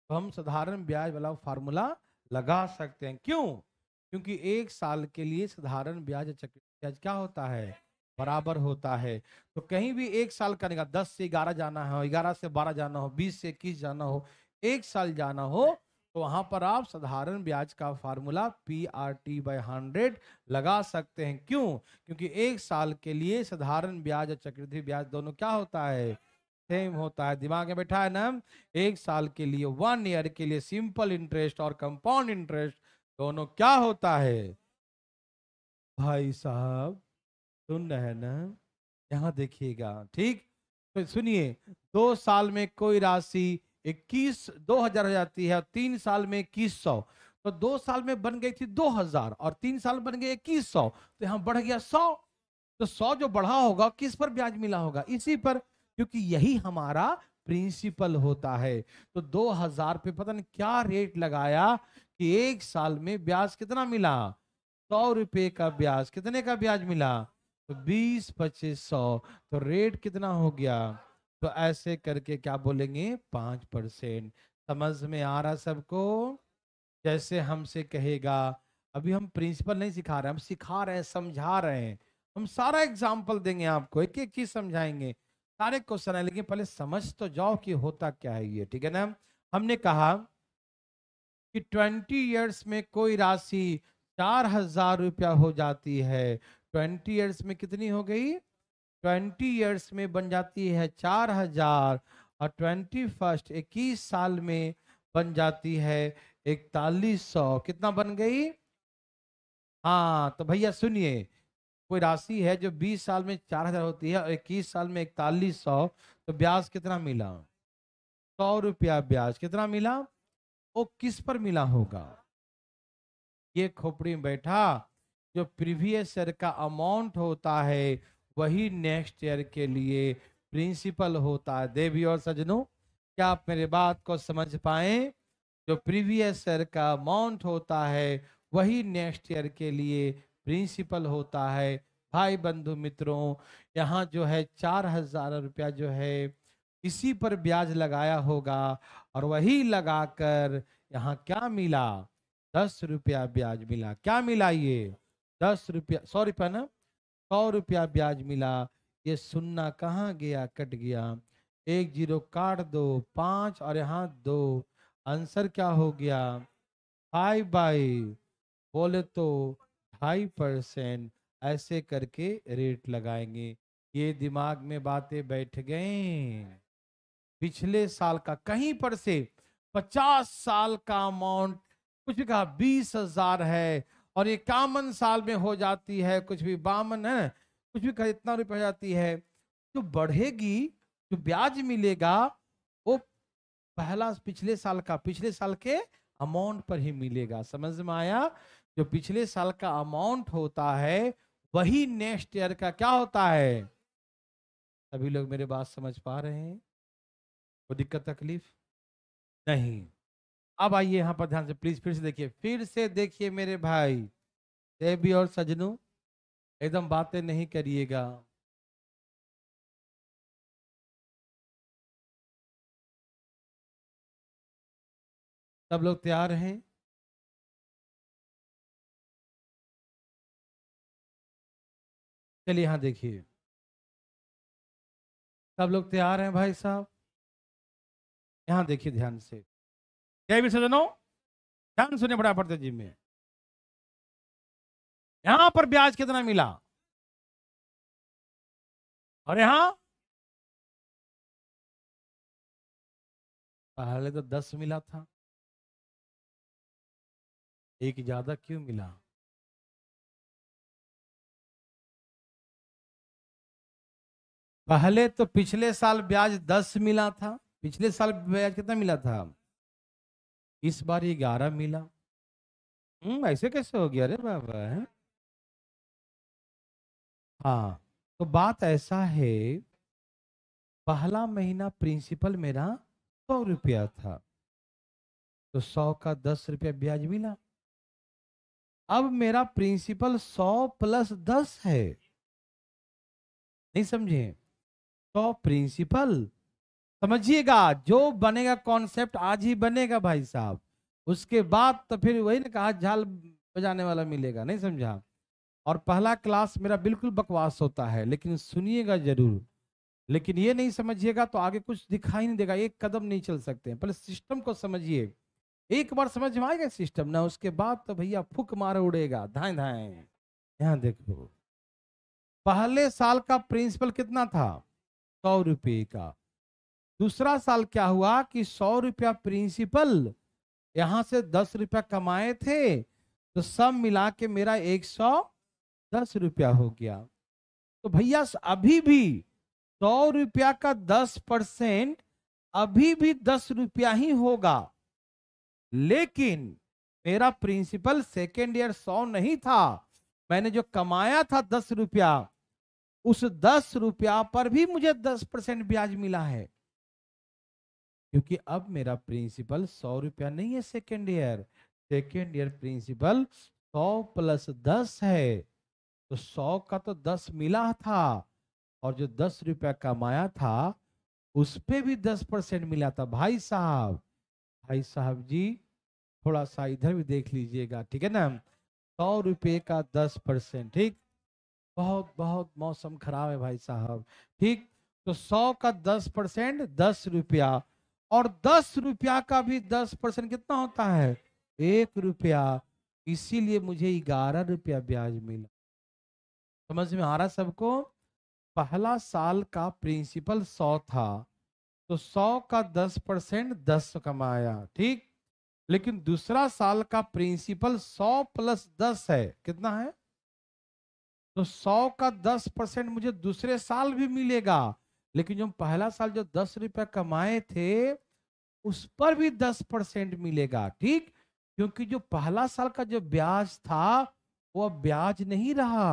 तो हम साधारण ब्याज वाला फार्मूला लगा सकते हैं क्यों क्योंकि एक साल के लिए साधारण ब्याज ब्याज क्या होता है बराबर होता है तो कहीं भी एक साल का निकाल दस से ग्यारह जाना हो ग्यारह से बारह जाना हो बीस से इक्कीस जाना हो एक साल जाना हो तो वहां पर आप साधारण ब्याज का formula P R T by hundred लगा सकते हैं क्यों क्योंकि एक साल के लिए साधारण ब्याज और चक्रवृद्धि ब्याज दोनों क्या होता है सेम होता है दिमाग में बैठा है ना एक साल के लिए वन ईयर के लिए सिंपल इंटरेस्ट और कंपाउंड इंटरेस्ट दोनों क्या होता है भाई साहब सुन रहे हैं ना यहाँ देखिएगा ठीक तो सुनिए दो साल में कोई राशि इक्कीस दो हजार हो जाती है और तीन साल में इक्कीस सौ तो दो साल में बन गई थी दो हजार और तीन साल बन गए इक्कीस सौ तो यहाँ बढ़ गया सौ तो सौ जो बढ़ा होगा किस पर ब्याज मिला होगा इसी पर क्योंकि यही हमारा प्रिंसिपल होता है तो दो हजार पे पता नहीं क्या रेट लगाया कि एक साल में ब्याज कितना मिला सौ रुपये का ब्याज कितने का ब्याज मिला तो बीस पच्चीस सौ तो रेट कितना हो गया तो ऐसे करके क्या बोलेंगे पांच परसेंट समझ में आ रहा सबको जैसे हमसे कहेगा अभी हम प्रिंसिपल नहीं सिखा रहे हम सिखा रहे हैं समझा रहे हैं हम सारा एग्जाम्पल देंगे आपको एक एक चीज समझाएंगे सारे क्वेश्चन है लेकिन पहले समझ तो जाओ कि होता क्या है ये ठीक है ना हमने कहा कि ट्वेंटी ईयर्स में कोई राशि चार हजार रुपया हो जाती है ट्वेंटी ईयर्स में कितनी हो गई ट्वेंटी ईयर्स में बन जाती है चार हजार और ट्वेंटी फर्स्ट इक्कीस साल में बन जाती है इकतालीस सौ कितना बन गई हाँ तो भैया सुनिए कोई राशि है जो बीस साल में चार हजार होती है और इक्कीस साल में इकतालीस सौ तो ब्याज कितना मिला सौ रुपया ब्याज कितना मिला वो किस पर मिला होगा ये खोपड़ी में बैठा जो प्रीवियस ईयर का अमाउंट होता है वही नेक्स्ट ईयर के लिए प्रिंसिपल होता है देवी और सजनों क्या आप मेरे बात को समझ पाए जो प्रीवियस ईयर का अमाउंट होता है वही नेक्स्ट ईयर के लिए प्रिंसिपल होता है भाई बंधु मित्रों यहाँ जो है चार हजार रुपया जो है इसी पर ब्याज लगाया होगा और वही लगाकर यहाँ क्या मिला दस रुपया ब्याज मिला क्या मिला ये दस रुपया सौ रुपया ना सौ रुपया ब्याज मिला ये सुनना कहाँ गया कट गया एक जीरो काट दो पाँच और यहाँ दो आंसर क्या हो गया फाइव बाई बोले तो ढाई परसेंट ऐसे करके रेट लगाएंगे ये दिमाग में बातें बैठ गए पिछले साल का कहीं पर से पचास साल का अमाउंट कुछ भी कहा बीस हजार है और ये कामन साल में हो जाती है कुछ भी बामन है कुछ भी इतना रुपये हो जाती है जो बढ़ेगी जो ब्याज मिलेगा वो पहला पिछले साल का पिछले साल के अमाउंट पर ही मिलेगा समझ में आया जो पिछले साल का अमाउंट होता है वही नेक्स्ट ईयर का क्या होता है सभी लोग मेरे बात समझ पा रहे हैं कोई दिक्कत तकलीफ नहीं अब आइए यहाँ पर ध्यान से प्लीज फिर से देखिए फिर से देखिए मेरे भाई देवी और सजनू एकदम बातें नहीं करिएगा सब लोग तैयार हैं चलिए यहाँ देखिए सब लोग तैयार हैं भाई साहब यहाँ देखिए ध्यान से क्या सजनों ध्यान सुनिए बड़ा पड़ते जी में यहां पर ब्याज कितना मिला और यहां पहले तो दस मिला था एक ज्यादा क्यों मिला पहले तो पिछले साल ब्याज दस मिला था पिछले साल ब्याज कितना मिला था इस बार ये ग्यारह मिला हम्म ऐसे कैसे हो गया अरे बाबा है हाँ तो बात ऐसा है पहला महीना प्रिंसिपल मेरा सौ रुपया था तो सौ का दस रुपया ब्याज मिला अब मेरा प्रिंसिपल सौ प्लस दस है नहीं समझे सौ तो प्रिंसिपल समझिएगा जो बनेगा कॉन्सेप्ट आज ही बनेगा भाई साहब उसके बाद तो फिर वही ना कहा झाल बजाने वाला मिलेगा नहीं समझा और पहला क्लास मेरा बिल्कुल बकवास होता है लेकिन सुनिएगा जरूर लेकिन ये नहीं समझिएगा तो आगे कुछ दिखाई नहीं देगा एक कदम नहीं चल सकते हैं पहले सिस्टम को समझिए एक बार समझ में आएगा सिस्टम ना उसके बाद तो भैया फुक मार उड़ेगा धाएं धाए यहाँ देखो पहले साल का प्रिंसिपल कितना था सौ रुपये का दूसरा साल क्या हुआ कि सौ रुपया प्रिंसिपल यहां से दस रुपया कमाए थे तो सब मिला के मेरा एक सौ दस रुपया हो गया तो भैया अभी भी सौ रुपया का दस परसेंट अभी भी दस रुपया ही होगा लेकिन मेरा प्रिंसिपल सेकेंड ईयर सौ नहीं था मैंने जो कमाया था दस रुपया उस दस रुपया पर भी मुझे दस परसेंट ब्याज मिला है क्योंकि अब मेरा प्रिंसिपल सौ रुपया नहीं है second year second year principal सौ प्लस दस है तो सौ का तो दस मिला था और जो दस रुपया कमाया था उस पर भी दस परसेंट मिला था भाई साहब भाई साहब जी थोड़ा सा इधर भी देख लीजिएगा ठीक है ना सौ रुपये का दस परसेंट ठीक बहुत बहुत मौसम खराब है भाई साहब ठीक तो सौ का दस परसेंट दस रुपया और दस रुपया का भी दस परसेंट कितना होता है एक रुपया इसीलिए मुझे ग्यारह रुपया ब्याज मिला समझ में आ रहा सबको पहला साल का प्रिंसिपल सौ था तो सौ का दस परसेंट दस कमाया ठीक लेकिन दूसरा साल का प्रिंसिपल सौ प्लस दस है कितना है तो सौ का दस परसेंट मुझे दूसरे साल भी मिलेगा लेकिन जो हम पहला साल जो दस रुपए कमाए थे उस पर भी दस परसेंट मिलेगा ठीक क्योंकि जो पहला साल का जो ब्याज था वो अब ब्याज नहीं रहा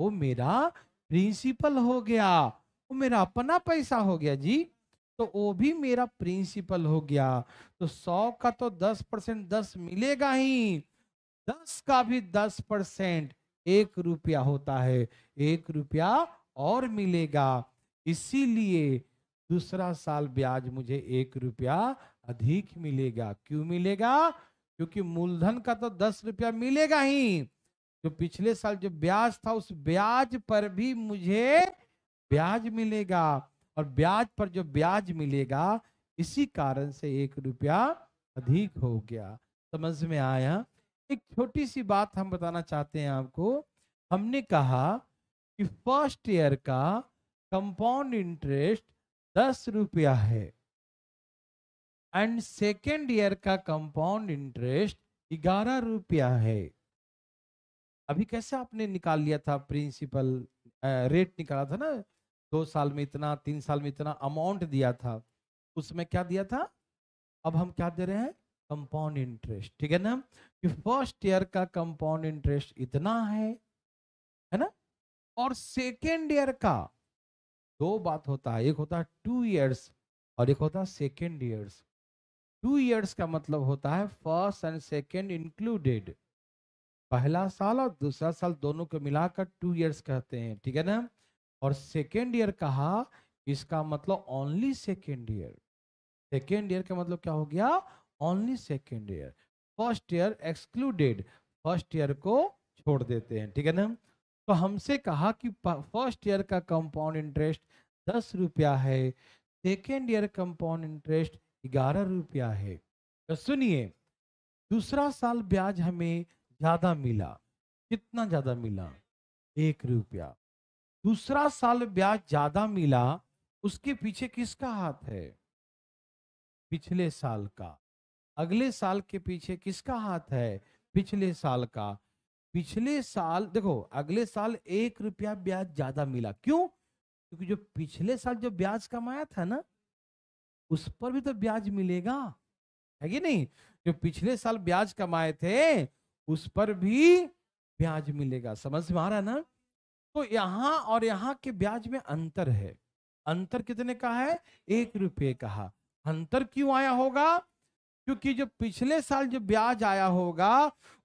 वो मेरा प्रिंसिपल हो गया वो मेरा अपना पैसा हो गया जी तो वो भी मेरा प्रिंसिपल हो गया तो सौ का तो दस परसेंट दस मिलेगा ही दस का भी दस परसेंट एक रुपया होता है एक रुपया और मिलेगा इसीलिए दूसरा साल ब्याज मुझे एक रुपया अधिक मिलेगा क्यों मिलेगा क्योंकि मूलधन का तो दस रुपया मिलेगा ही जो पिछले साल जो ब्याज था उस ब्याज पर भी मुझे ब्याज मिलेगा और ब्याज पर जो ब्याज मिलेगा इसी कारण से एक रुपया अधिक हो गया समझ में आया एक छोटी सी बात हम बताना चाहते हैं आपको हमने कहा कि फर्स्ट ईयर का कंपाउंड इंटरेस्ट दस रुपया है एंड सेकेंड ईयर का कंपाउंड इंटरेस्ट ग्यारह रुपया है अभी कैसे आपने निकाल लिया था प्रिंसिपल रेट निकाला था ना दो साल में इतना तीन साल में इतना अमाउंट दिया था उसमें क्या दिया था अब हम क्या दे रहे हैं कंपाउंड इंटरेस्ट ठीक है ना कि फर्स्ट ईयर का कंपाउंड इंटरेस्ट इतना है है ना और सेकेंड ईयर का दो बात होता है एक होता है टू ईयर्स और एक होता है सेकेंड ईयर्स टू ईयर्स का मतलब होता है फर्स्ट एंड सेकेंड इंक्लूडेड पहला साल और दूसरा साल दोनों को मिलाकर टू ईयर्स कहते हैं ठीक है ना और सेकेंड ईयर कहा इसका मतलब only second year second year का मतलब क्या हो गया only second year first year excluded first year को छोड़ देते हैं ठीक है ना तो हमसे कहा कि फर्स्ट ईयर का कंपाउंड इंटरेस्ट दस रुपया है सेकेंड ईयर कंपाउंड इंटरेस्ट ग्यारह रुपया है तो सुनिए दूसरा साल ब्याज हमें ज़्यादा मिला कितना ज़्यादा मिला एक रुपया दूसरा साल ब्याज ज़्यादा मिला उसके पीछे किसका हाथ है पिछले साल का अगले साल के पीछे किसका हाथ है पिछले साल का पिछले साल देखो अगले साल एक रुपया ब्याज ज्यादा मिला क्यों क्योंकि जो पिछले साल जो ब्याज कमाया था ना उस पर भी तो ब्याज मिलेगा है कि नहीं जो पिछले साल ब्याज कमाए थे उस पर भी ब्याज मिलेगा समझ में आ रहा ना तो यहां और यहाँ के ब्याज में अंतर है अंतर कितने का है एक रुपये का अंतर क्यों आया होगा क्योंकि जो पिछले साल जो ब्याज आया होगा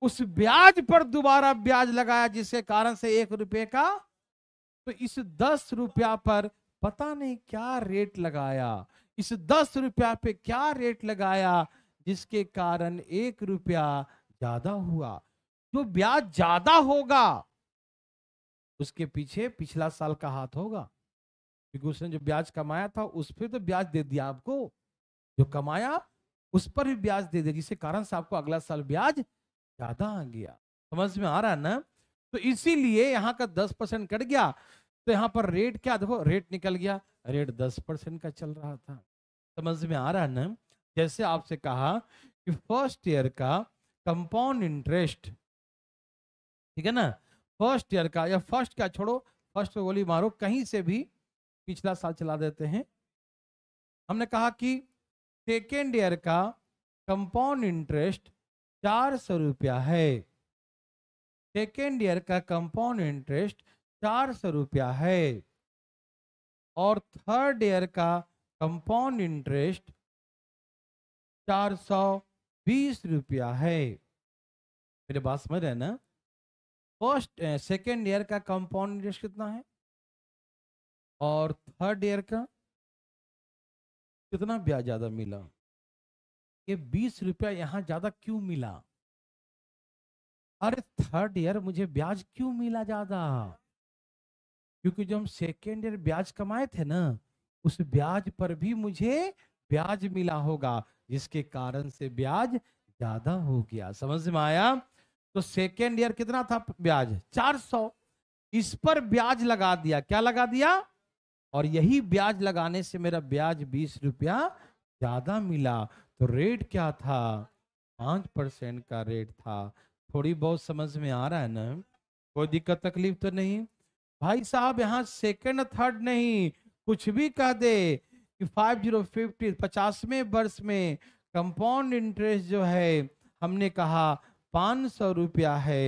उस ब्याज पर दोबारा ब्याज लगाया जिसके कारण से एक रुपये का तो इस दस रुपया पर पता नहीं क्या रेट लगाया इस दस रुपया पे क्या रेट लगाया जिसके कारण एक रुपया ज्यादा हुआ जो ब्याज ज्यादा होगा उसके पीछे पिछला साल का हाथ होगा क्योंकि उसने जो ब्याज कमाया था उस पर तो ब्याज दे दिया आपको जो कमाया उस पर भी ब्याज दे दे जिसके कारण से आपको अगला साल ब्याज ज्यादा आ गया समझ में आ रहा है ना तो इसीलिए यहाँ का दस परसेंट कट गया तो यहाँ पर रेट क्या देखो रेट निकल गया रेट दस परसेंट का चल रहा था समझ में आ रहा है ना जैसे आपसे कहा कि फर्स्ट ईयर का कंपाउंड इंटरेस्ट ठीक है ना फर्स्ट ईयर का या फर्स्ट क्या छोड़ो फर्स्ट गोली मारो कहीं से भी पिछला साल चला देते हैं हमने कहा कि सेकेंड ईयर का कंपाउंड इंटरेस्ट चार सौ रुपया है सेकेंड ईयर का कंपाउंड इंटरेस्ट चार सौ रुपया है और थर्ड ईयर का कंपाउंड इंटरेस्ट चार सौ बीस रुपया है मेरे बात समझ रहे ना फर्स्ट सेकेंड ईयर का कंपाउंड इंटरेस्ट कितना है और थर्ड ईयर का कितना ब्याज ज़्यादा मिला ये बीस रुपया यहाँ ज़्यादा क्यों मिला अरे थर्ड ईयर मुझे ब्याज क्यों मिला ज़्यादा क्योंकि जो हम सेकेंड ईयर ब्याज कमाए थे ना उस ब्याज पर भी मुझे ब्याज मिला होगा जिसके कारण से ब्याज ज्यादा हो गया समझ में आया तो सेकेंड ईयर कितना था ब्याज 400 इस पर ब्याज लगा दिया क्या लगा दिया और यही ब्याज लगाने से मेरा ब्याज बीस रुपया ज़्यादा मिला तो रेट क्या था पाँच परसेंट का रेट था थोड़ी बहुत समझ में आ रहा है ना कोई दिक्कत तकलीफ तो नहीं भाई साहब यहाँ सेकंड थर्ड नहीं कुछ भी कह दे कि फाइव जीरो फिफ्टी पचासवें वर्ष में कंपाउंड इंटरेस्ट जो है हमने कहा पाँच सौ रुपया है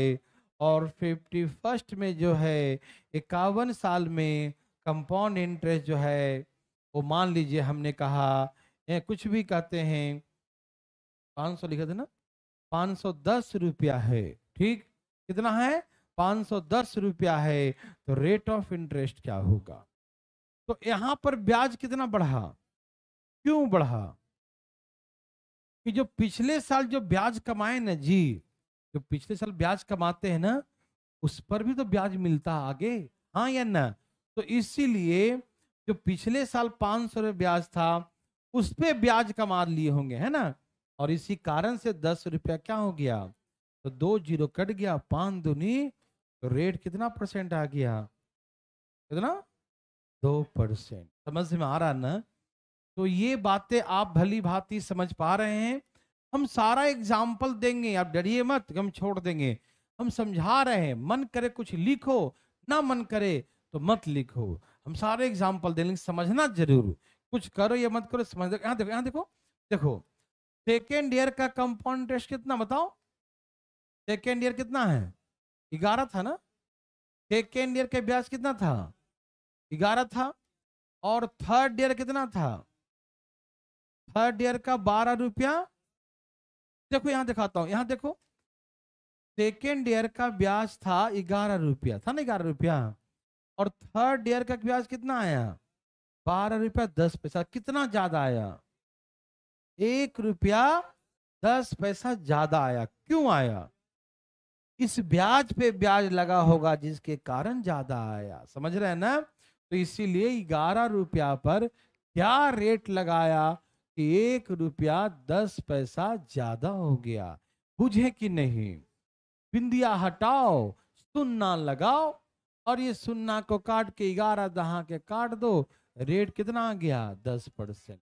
और फिफ्टी फर्स्ट में जो है इक्यावन साल में कंपाउंड इंटरेस्ट जो है वो मान लीजिए हमने कहा या कुछ भी कहते हैं पाँच सौ लिखा देना पाँच सौ दस रुपया है ठीक कितना है पाँच सौ दस रुपया है तो रेट ऑफ इंटरेस्ट क्या होगा तो यहाँ पर ब्याज कितना बढ़ा क्यों बढ़ा कि जो पिछले साल जो ब्याज कमाए ना जी जो पिछले साल ब्याज कमाते हैं ना उस पर भी तो ब्याज मिलता आगे हाँ या ना तो इसीलिए जो पिछले साल पांच सौ ब्याज था उस पर ब्याज कमा लिए होंगे है ना और इसी कारण से दस रुपया क्या हो गया तो दो जीरो कट गया पांच दुनी तो रेट कितना परसेंट आ गया कितना दो परसेंट समझ में आ रहा ना तो ये बातें आप भली भांति समझ पा रहे हैं हम सारा एग्जाम्पल देंगे आप डरिए मत हम छोड़ देंगे हम समझा रहे हैं मन करे कुछ लिखो ना मन करे तो मत लिखो हम सारे एग्जाम्पल लेंगे समझना जरूर कुछ करो या मत करो समझ यहाँ देखो यहाँ देखो देखो सेकेंड ईयर का कंपाउंड टेस्ट कितना बताओ सेकेंड ईयर कितना है ग्यारह था ना सेकेंड ईयर का ब्याज कितना था ग्यारह था और थर्ड ईयर कितना था थर्ड ईयर का बारह रुपया देखो यहाँ दिखाता हूँ यहाँ देखो सेकेंड ईयर का ब्याज था ग्यारह रुपया था ना ग्यारह रुपया और थर्ड ईयर का ब्याज कितना आया बारह रुपया दस पैसा कितना ज्यादा आया एक रुपया दस पैसा ज्यादा आया क्यों आया इस ब्याज पे ब्याज लगा होगा जिसके कारण ज्यादा आया समझ रहे हैं ना तो इसीलिए ग्यारह रुपया पर क्या रेट लगाया कि एक रुपया दस पैसा ज्यादा हो गया बुझे कि नहीं बिंदिया हटाओ सुनना लगाओ और ये सुन्ना को काट के ग्यारह दहा के काट दो रेट कितना आ गया दस परसेंट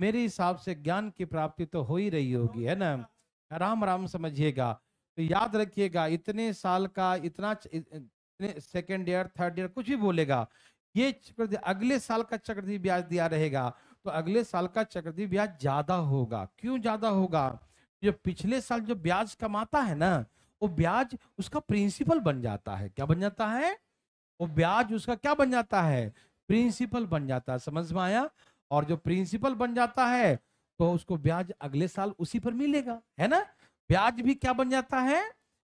मेरे हिसाब से ज्ञान की प्राप्ति तो हो ही रही होगी है ना राम राम समझिएगा तो याद रखिएगा इतने साल का इतना सेकेंड ईयर थर्ड ईयर कुछ भी बोलेगा ये अगले साल का चक्रधि ब्याज दिया रहेगा तो अगले साल का चक्रधि ब्याज ज्यादा होगा क्यों ज्यादा होगा जो पिछले साल जो ब्याज कमाता है ना वो ब्याज उसका प्रिंसिपल बन जाता है क्या बन जाता है वो ब्याज उसका क्या बन जाता है प्रिंसिपल बन जाता है समझ में आया और जो प्रिंसिपल बन जाता है तो उसको ब्याज अगले साल उसी पर मिलेगा है ना ब्याज भी क्या बन जाता है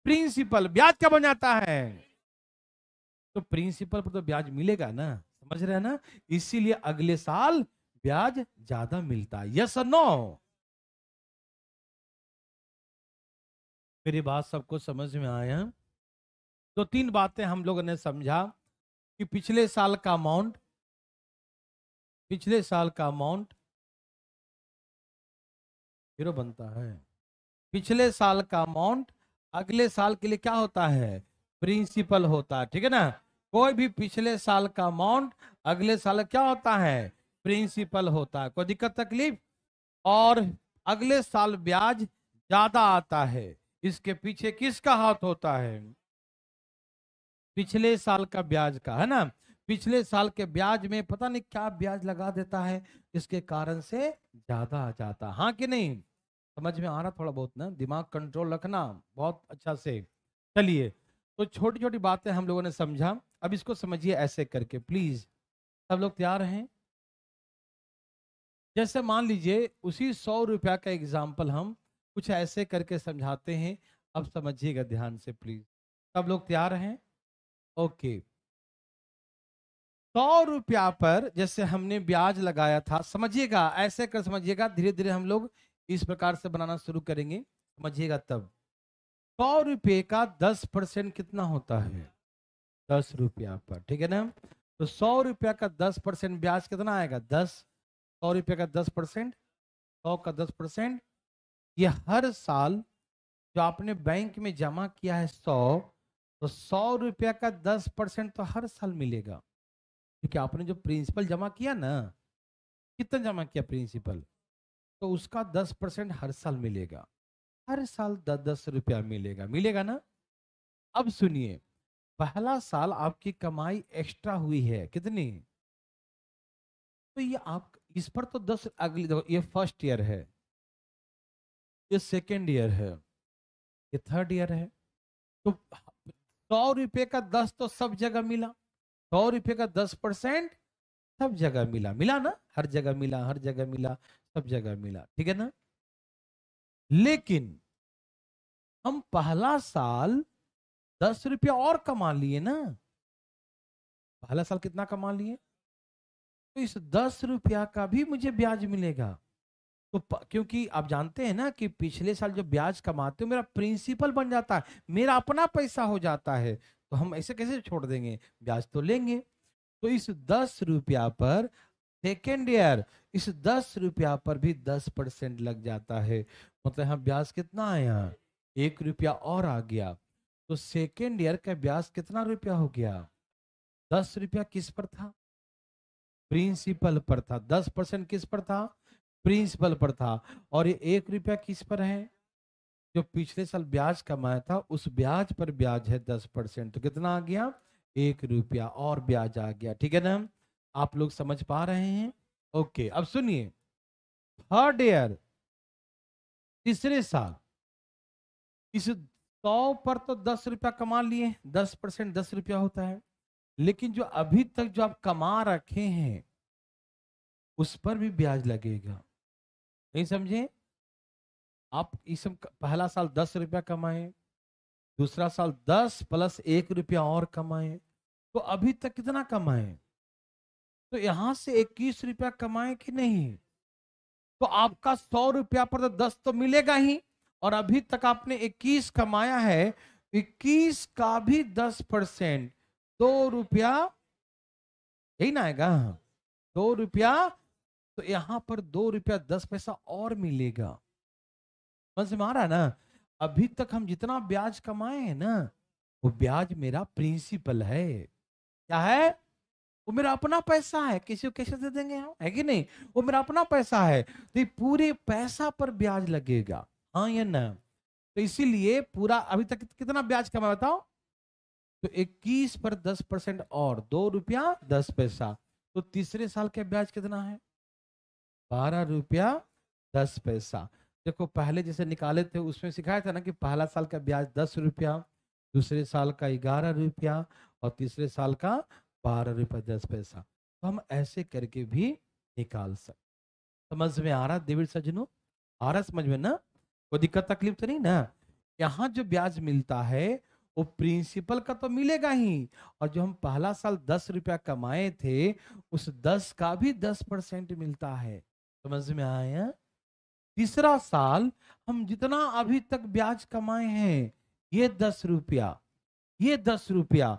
प्रिंसिपल ब्याज क्या बन जाता है तो प्रिंसिपल पर तो ब्याज मिलेगा ना समझ रहे हैं ना इसीलिए अगले साल ब्याज ज्यादा मिलता है यस नो मेरी बात सबको समझ में आया दो तो तीन बातें हम लोगों ने समझा कि पिछले साल का अमाउंट पिछले साल का अमाउंट जीरो बनता है पिछले साल का अमाउंट अगले साल के लिए क्या होता है प्रिंसिपल होता है ठीक है ना कोई भी पिछले साल का अमाउंट अगले साल क्या होता है प्रिंसिपल होता है कोई दिक्कत तकलीफ और अगले साल ब्याज ज्यादा आता है इसके पीछे किसका हाथ होता है पिछले साल का ब्याज का है ना पिछले साल के ब्याज में पता नहीं क्या ब्याज लगा देता है इसके कारण से ज्यादा आ जाता हाँ कि नहीं समझ में आ रहा थोड़ा बहुत ना दिमाग कंट्रोल रखना बहुत अच्छा से चलिए तो छोटी छोटी बातें हम लोगों ने समझा अब इसको समझिए ऐसे करके प्लीज सब लोग तैयार हैं जैसे मान लीजिए उसी सौ रुपया का एग्जाम्पल हम कुछ ऐसे करके समझाते हैं अब समझिएगा ध्यान से प्लीज सब लोग तैयार हैं ओके सौ रुपया पर जैसे हमने ब्याज लगाया था समझिएगा ऐसे कर समझिएगा धीरे धीरे हम लोग इस प्रकार से बनाना शुरू करेंगे समझिएगा तब सौ रुपये का दस परसेंट कितना होता है दस रुपया पर ठीक है ना तो सौ रुपया का दस परसेंट ब्याज कितना आएगा दस सौ रुपये का दस परसेंट सौ का दस परसेंट ये हर साल जो आपने बैंक में जमा किया है सौ तो सौ रुपया का दस परसेंट तो हर साल मिलेगा क्योंकि आपने जो प्रिंसिपल जमा किया ना कितना जमा किया प्रिंसिपल तो उसका दस परसेंट हर साल मिलेगा हर साल दस दस रुपया मिलेगा मिलेगा ना अब सुनिए पहला साल आपकी कमाई एक्स्ट्रा हुई है कितनी तो ये आप इस पर तो दस अगली ये फर्स्ट ईयर है ये सेकेंड ईयर है ये थर्ड ईयर है तो सौ रुपये का दस तो सब जगह मिला सौ रुपये का दस परसेंट सब जगह मिला मिला ना हर जगह मिला हर जगह मिला सब जगह मिला ठीक है ना लेकिन हम पहला साल दस रुपया और कमा लिए ना पहला साल कितना कमा लिए तो इस दस रुपया का भी मुझे ब्याज मिलेगा तो क्योंकि आप जानते हैं ना कि पिछले साल जो ब्याज कमाते हो मेरा प्रिंसिपल बन जाता है मेरा अपना पैसा हो जाता है तो हम ऐसे कैसे छोड़ देंगे ब्याज तो लेंगे तो इस दस रुपया पर सेकेंड ईयर इस दस रुपया पर भी दस परसेंट लग जाता है मतलब यहाँ ब्याज कितना है यहाँ एक रुपया और आ गया तो सेकेंड ईयर का ब्याज कितना रुपया हो गया दस रुपया किस पर था प्रिंसिपल पर था दस परसेंट किस पर था प्रिंसिपल पर था और ये एक रुपया किस पर है जो पिछले साल ब्याज कमाया था उस ब्याज पर ब्याज है दस परसेंट तो कितना आ गया एक रुपया और ब्याज आ गया ठीक है ना आप लोग समझ पा रहे हैं ओके अब सुनिए थर्ड ईयर तीसरे साल इस सौ पर तो दस रुपया कमा लिए दस परसेंट दस रुपया होता है लेकिन जो अभी तक जो आप कमा रखे हैं उस पर भी ब्याज लगेगा नहीं समझे आप इसम पहला साल दस रुपया कमाए दूसरा साल दस प्लस एक रुपया और कमाए तो अभी तक कितना कमाए तो यहां से इक्कीस रुपया कमाए कि नहीं तो आपका सौ रुपया पर तो दस तो मिलेगा ही और अभी तक आपने इक्कीस कमाया है इक्कीस का भी दस परसेंट दो रुपया यही ना आएगा दो रुपया तो यहाँ पर दो रुपया दस पैसा और मिलेगा मन से मारा ना अभी तक हम जितना ब्याज कमाए हैं ना वो ब्याज मेरा प्रिंसिपल है क्या है वो मेरा अपना पैसा है किसी को कैसे दे देंगे हम है कि नहीं वो मेरा अपना पैसा है तो पूरे पैसा पर ब्याज लगेगा हाँ या ना तो इसीलिए पूरा अभी तक कितना ब्याज कमाया बताओ तो इक्कीस पर दस परसेंट और दो रुपया दस पैसा तो तीसरे साल का ब्याज कितना है बारह रुपया दस पैसा देखो पहले जैसे निकाले थे उसमें सिखाया था ना कि पहला साल का ब्याज दस रुपया दूसरे साल का ग्यारह रुपया और तीसरे साल का बारह रुपया दस पैसा तो हम ऐसे करके भी निकाल सकते समझ में आ रहा देवीर सजनू आ रहा समझ में ना कोई दिक्कत तकलीफ तो नहीं ना यहाँ जो ब्याज मिलता है वो प्रिंसिपल का तो मिलेगा ही और जो हम पहला साल दस रुपया कमाए थे उस दस का भी दस परसेंट मिलता है समझ में आया तीसरा साल हम जितना अभी तक ब्याज कमाए हैं ये दस रुपया ये दस रुपया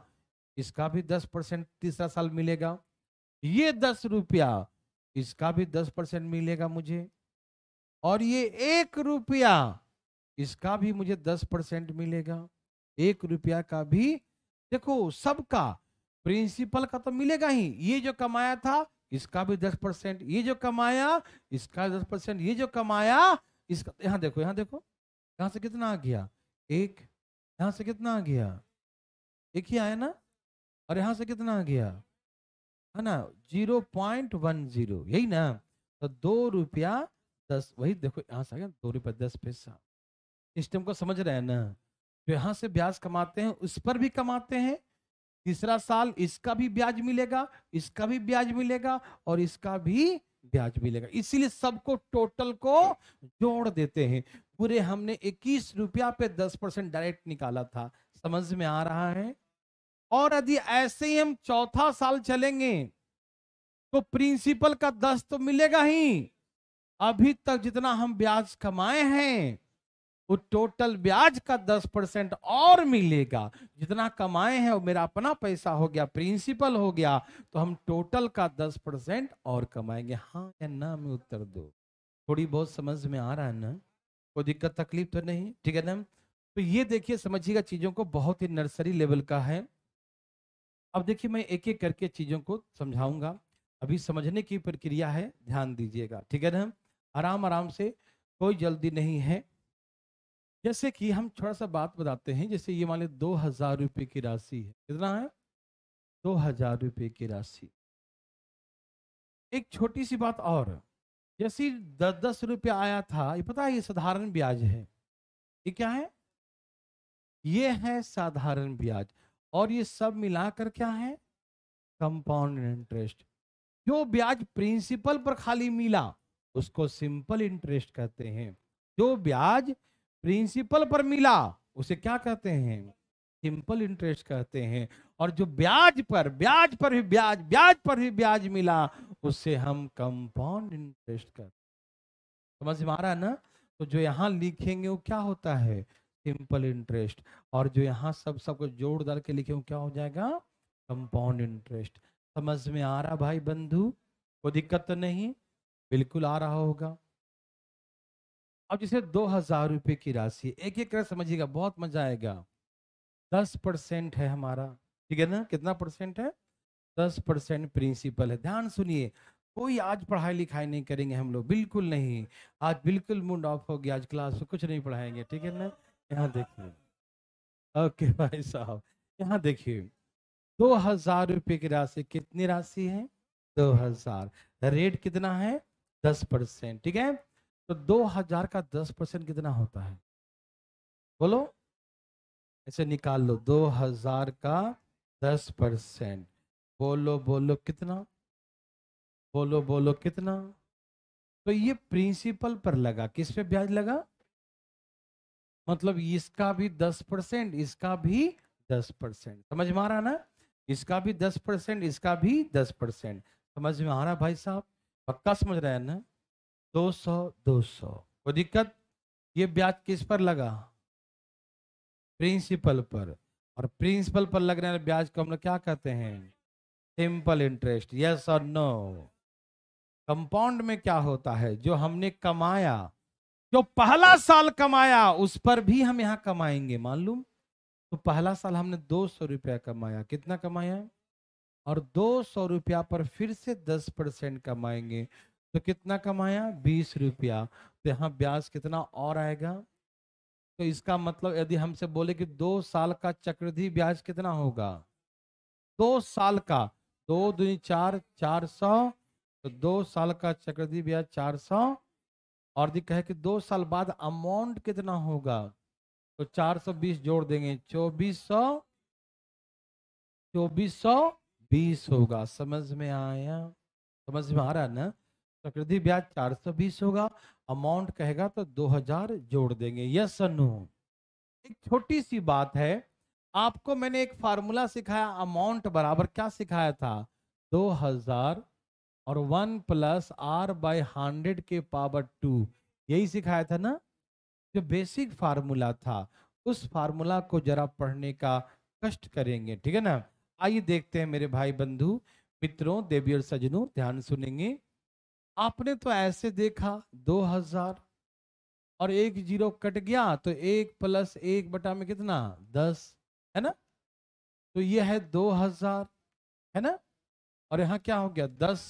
इसका भी दस परसेंट तीसरा साल मिलेगा ये दस रुपया इसका भी दस परसेंट मिलेगा मुझे और ये एक रुपया इसका भी मुझे दस परसेंट मिलेगा एक रुपया का भी देखो सबका प्रिंसिपल का तो मिलेगा ही ये जो कमाया था इसका भी दस परसेंट ये जो कमाया इसका दस परसेंट ये जो कमाया इसका यहाँ देखो यहाँ देखो यहाँ से कितना आ गया एक यहाँ से कितना आ गया एक ही आया ना और यहाँ से कितना आ गया है ना जीरो पॉइंट वन जीरो यही ना तो दो रुपया दस वही देखो यहाँ से आ गया दो रुपया दस पैसा सिस्टम को समझ रहे हैं ना जो यहाँ से ब्याज कमाते हैं उस पर भी कमाते हैं तीसरा साल इसका भी ब्याज मिलेगा इसका भी ब्याज मिलेगा और इसका भी ब्याज मिलेगा इसीलिए सबको टोटल को जोड़ देते हैं पूरे हमने इक्कीस रुपया पे दस परसेंट डायरेक्ट निकाला था समझ में आ रहा है और यदि ऐसे ही हम चौथा साल चलेंगे तो प्रिंसिपल का दस तो मिलेगा ही अभी तक जितना हम ब्याज कमाए हैं वो तो टोटल ब्याज का दस परसेंट और मिलेगा जितना कमाए हैं वो मेरा अपना पैसा हो गया प्रिंसिपल हो गया तो हम टोटल का दस परसेंट और कमाएंगे हाँ या ना हमें उत्तर दो थोड़ी बहुत समझ में आ रहा है ना कोई दिक्कत तकलीफ तो नहीं ठीक है ना तो ये देखिए समझिएगा चीज़ों को बहुत ही नर्सरी लेवल का है अब देखिए मैं एक एक करके चीज़ों को समझाऊंगा अभी समझने की प्रक्रिया है ध्यान दीजिएगा ठीक है ना आराम आराम से कोई जल्दी नहीं है जैसे कि हम थोड़ा सा बात बताते हैं जैसे ये मान दो हजार रुपये की राशि है कितना है दो हजार रुपये की राशि एक छोटी सी बात और जैसे दस दस रुपया आया था ये पता है ये साधारण ब्याज है ये क्या है ये है साधारण ब्याज और ये सब मिलाकर क्या है कंपाउंड इंटरेस्ट जो ब्याज प्रिंसिपल पर खाली मिला उसको सिंपल इंटरेस्ट कहते हैं जो ब्याज प्रिंसिपल पर मिला उसे क्या कहते हैं सिंपल इंटरेस्ट कहते हैं और जो ब्याज पर ब्याज पर भी ब्याज ब्याज पर भी ब्याज मिला उससे हम कंपाउंड इंटरेस्ट कहते समझ में आ रहा है ना तो जो यहाँ लिखेंगे वो क्या होता है सिंपल इंटरेस्ट और जो यहाँ सब सबको जोड़ डाल के लिखे क्या हो जाएगा कंपाउंड इंटरेस्ट समझ में आ रहा भाई बंधु कोई दिक्कत तो नहीं बिल्कुल आ रहा होगा अब जैसे दो हजार रुपये की राशि एक एक कर समझिएगा बहुत मजा आएगा दस परसेंट है हमारा ठीक है ना कितना परसेंट है दस परसेंट प्रिंसिपल है ध्यान सुनिए कोई आज पढ़ाई लिखाई नहीं करेंगे हम लोग बिल्कुल नहीं आज बिल्कुल मूड ऑफ हो गया आज क्लास में कुछ नहीं पढ़ाएंगे ठीक है ना यहाँ देखिए ओके भाई साहब यहाँ देखिए दो हजार रुपये की राशि कितनी राशि है दो हजार रेट कितना है दस परसेंट ठीक है तो दो हजार का दस परसेंट कितना होता है बोलो ऐसे निकाल लो दो हजार का दस परसेंट बोलो बोलो कितना बोलो बोलो कितना तो ये प्रिंसिपल पर लगा किस पे ब्याज लगा मतलब इसका भी दस परसेंट इसका भी दस परसेंट समझ में आ रहा ना इसका भी दस परसेंट इसका भी दस परसेंट समझ में आ रहा भाई साहब पक्का समझ रहे हैं ना दो सौ दो सौ कोई दिक्कत ये ब्याज किस पर लगा प्रिंसिपल पर और प्रिंसिपल पर लगने वाले ब्याज को हम लोग क्या कहते हैं सिंपल इंटरेस्ट यस और नो कंपाउंड में क्या होता है जो हमने कमाया जो पहला साल कमाया उस पर भी हम यहाँ कमाएंगे मालूम तो पहला साल हमने दो सौ रुपया कमाया कितना कमाया और दो सौ रुपया पर फिर से दस परसेंट कमाएंगे तो कितना कमाया बीस रुपया तो यहाँ ब्याज कितना और आएगा तो इसका मतलब यदि हमसे बोले कि दो साल का चक्रधि ब्याज कितना होगा दो साल का दो दुनी चार चार सौ तो दो साल का चक्रधि ब्याज चार सौ और यदि कहे कि दो साल बाद अमाउंट कितना होगा तो चार सौ बीस जोड़ देंगे चौबीस सौ चौबीस सौ बीस होगा समझ में आया समझ में आ रहा है ना चक्रवृद्धि ब्याज 420 होगा अमाउंट कहेगा तो 2000 जोड़ देंगे यस सन्नू एक छोटी सी बात है आपको मैंने एक फार्मूला सिखाया अमाउंट बराबर क्या सिखाया था 2000 और 1 प्लस आर बाई हंड्रेड के पावर टू यही सिखाया था ना जो बेसिक फार्मूला था उस फार्मूला को जरा पढ़ने का कष्ट करेंगे ठीक है ना आइए देखते हैं मेरे भाई बंधु मित्रों देवी और सजनों ध्यान सुनेंगे आपने तो ऐसे देखा दो हजार और एक जीरो कट गया तो एक प्लस एक बटा में कितना दस है ना तो ये है दो हजार है ना और यहाँ क्या हो गया दस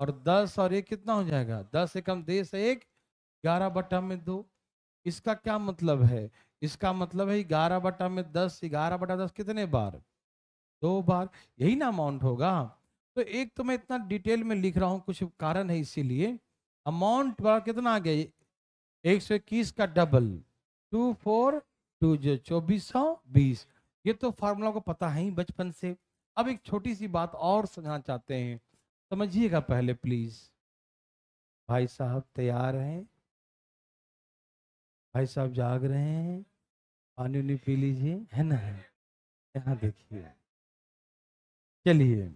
और दस और एक कितना हो जाएगा दस एकम देश एक ग्यारह बटा में दो इसका क्या मतलब है इसका मतलब है ग्यारह बटा में दस ग्यारह बटा दस कितने बार दो बार यही ना अमाउंट होगा तो एक तो मैं इतना डिटेल में लिख रहा हूँ कुछ कारण है इसीलिए अमाउंट बड़ा कितना आ गया एक सौ इक्कीस का डबल टू फोर टू जो चौबीस सौ बीस ये तो फार्मूला को पता है ही बचपन से अब एक छोटी सी बात और समझाना चाहते हैं समझिएगा पहले प्लीज भाई साहब तैयार हैं भाई साहब जाग रहे हैं पानी उनी पी लीजिए है ना यहाँ देखिए चलिए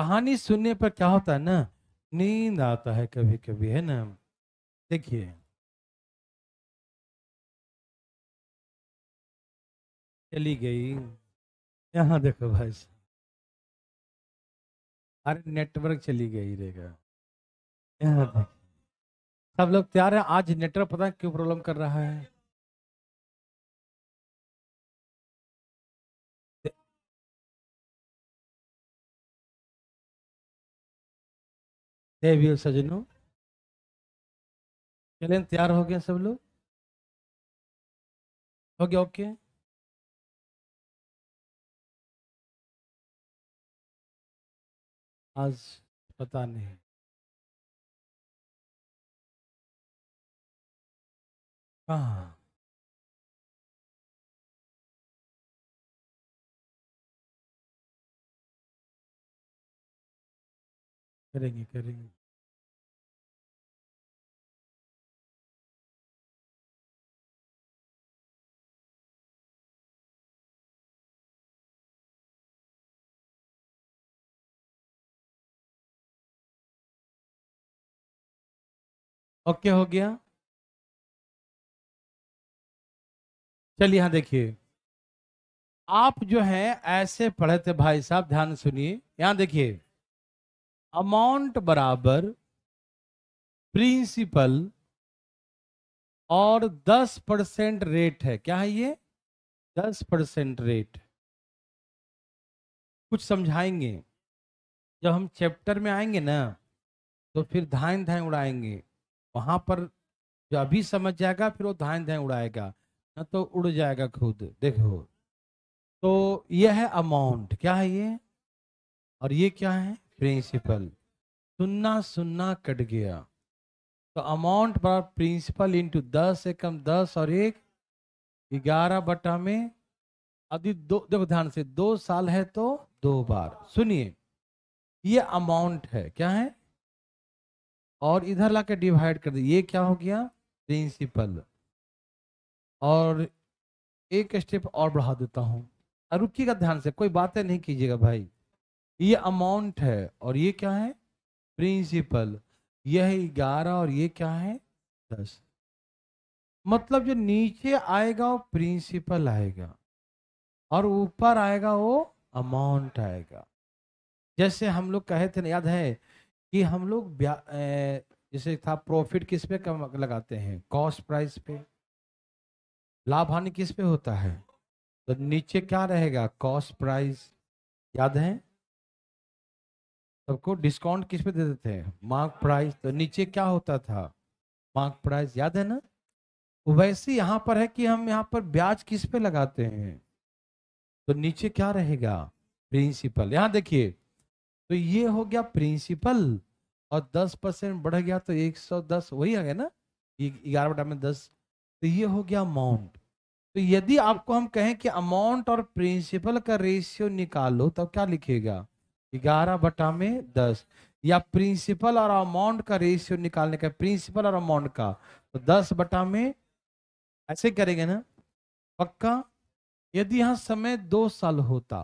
कहानी सुनने पर क्या होता है ना नींद आता है कभी कभी है ना देखिए चली गई यहाँ देखो भाई अरे नेटवर्क चली गई रहेगा यहाँ देखिए सब लोग तैयार है आज नेटवर्क पता क्यों प्रॉब्लम कर रहा है देवीर सजनो चले तैयार हो गए सब लोग हो गया ओके आज पता नहीं कहाँ करेंगे, करेंगे। ओके okay, हो गया? चलिए यहां देखिए। आप जो है ऐसे पढ़े थे भाई साहब ध्यान सुनिए। यहां देखिए। अमाउंट बराबर प्रिंसिपल और 10 परसेंट रेट है क्या है ये 10 परसेंट रेट कुछ समझाएंगे जब हम चैप्टर में आएंगे ना तो फिर धाएं धाएं उड़ाएंगे वहां पर जो अभी समझ जाएगा फिर वो धाएं धाएं उड़ाएगा ना तो उड़ जाएगा खुद देखो तो यह है अमाउंट क्या है ये और ये क्या है प्रिंसिपल सुन्ना सुन्ना कट गया तो अमाउंट बड़ा प्रिंसिपल इंटू दस से कम दस और एक ग्यारह बटा में अभी दो देखो ध्यान से दो साल है तो दो बार सुनिए ये अमाउंट है क्या है और इधर लाके डिवाइड कर दी ये क्या हो गया प्रिंसिपल और एक स्टेप और बढ़ा देता हूँ का ध्यान से कोई बातें नहीं कीजिएगा भाई ये अमाउंट है और ये क्या है प्रिंसिपल यह ग्यारह और ये क्या है दस मतलब जो नीचे आएगा वो प्रिंसिपल आएगा और ऊपर आएगा वो अमाउंट आएगा जैसे हम लोग कहे थे ना याद है कि हम लोग जैसे था प्रॉफिट किस पे कम लगाते हैं कॉस्ट प्राइस पे लाभ हानि किस पे होता है तो नीचे क्या रहेगा कॉस्ट प्राइस याद है सबको डिस्काउंट किस पे देते थे मार्क प्राइस तो नीचे क्या होता था मार्क प्राइस याद है ना वैसे यहाँ पर है कि हम यहाँ पर ब्याज किस पे लगाते हैं तो नीचे क्या रहेगा प्रिंसिपल यहाँ देखिए तो ये हो गया प्रिंसिपल और 10 परसेंट बढ़ गया तो 110 वही आ गया ना ग्यारह बटा में दस तो ये हो गया अमाउंट तो यदि आपको हम कहें कि अमाउंट और प्रिंसिपल का रेशियो निकालो तब क्या लिखेगा ग्यारह बटा में दस या प्रिंसिपल और अमाउंट का रेशियो निकालने का प्रिंसिपल और अमाउंट का तो दस बटा में ऐसे करेंगे ना पक्का यदि यहाँ समय दो साल होता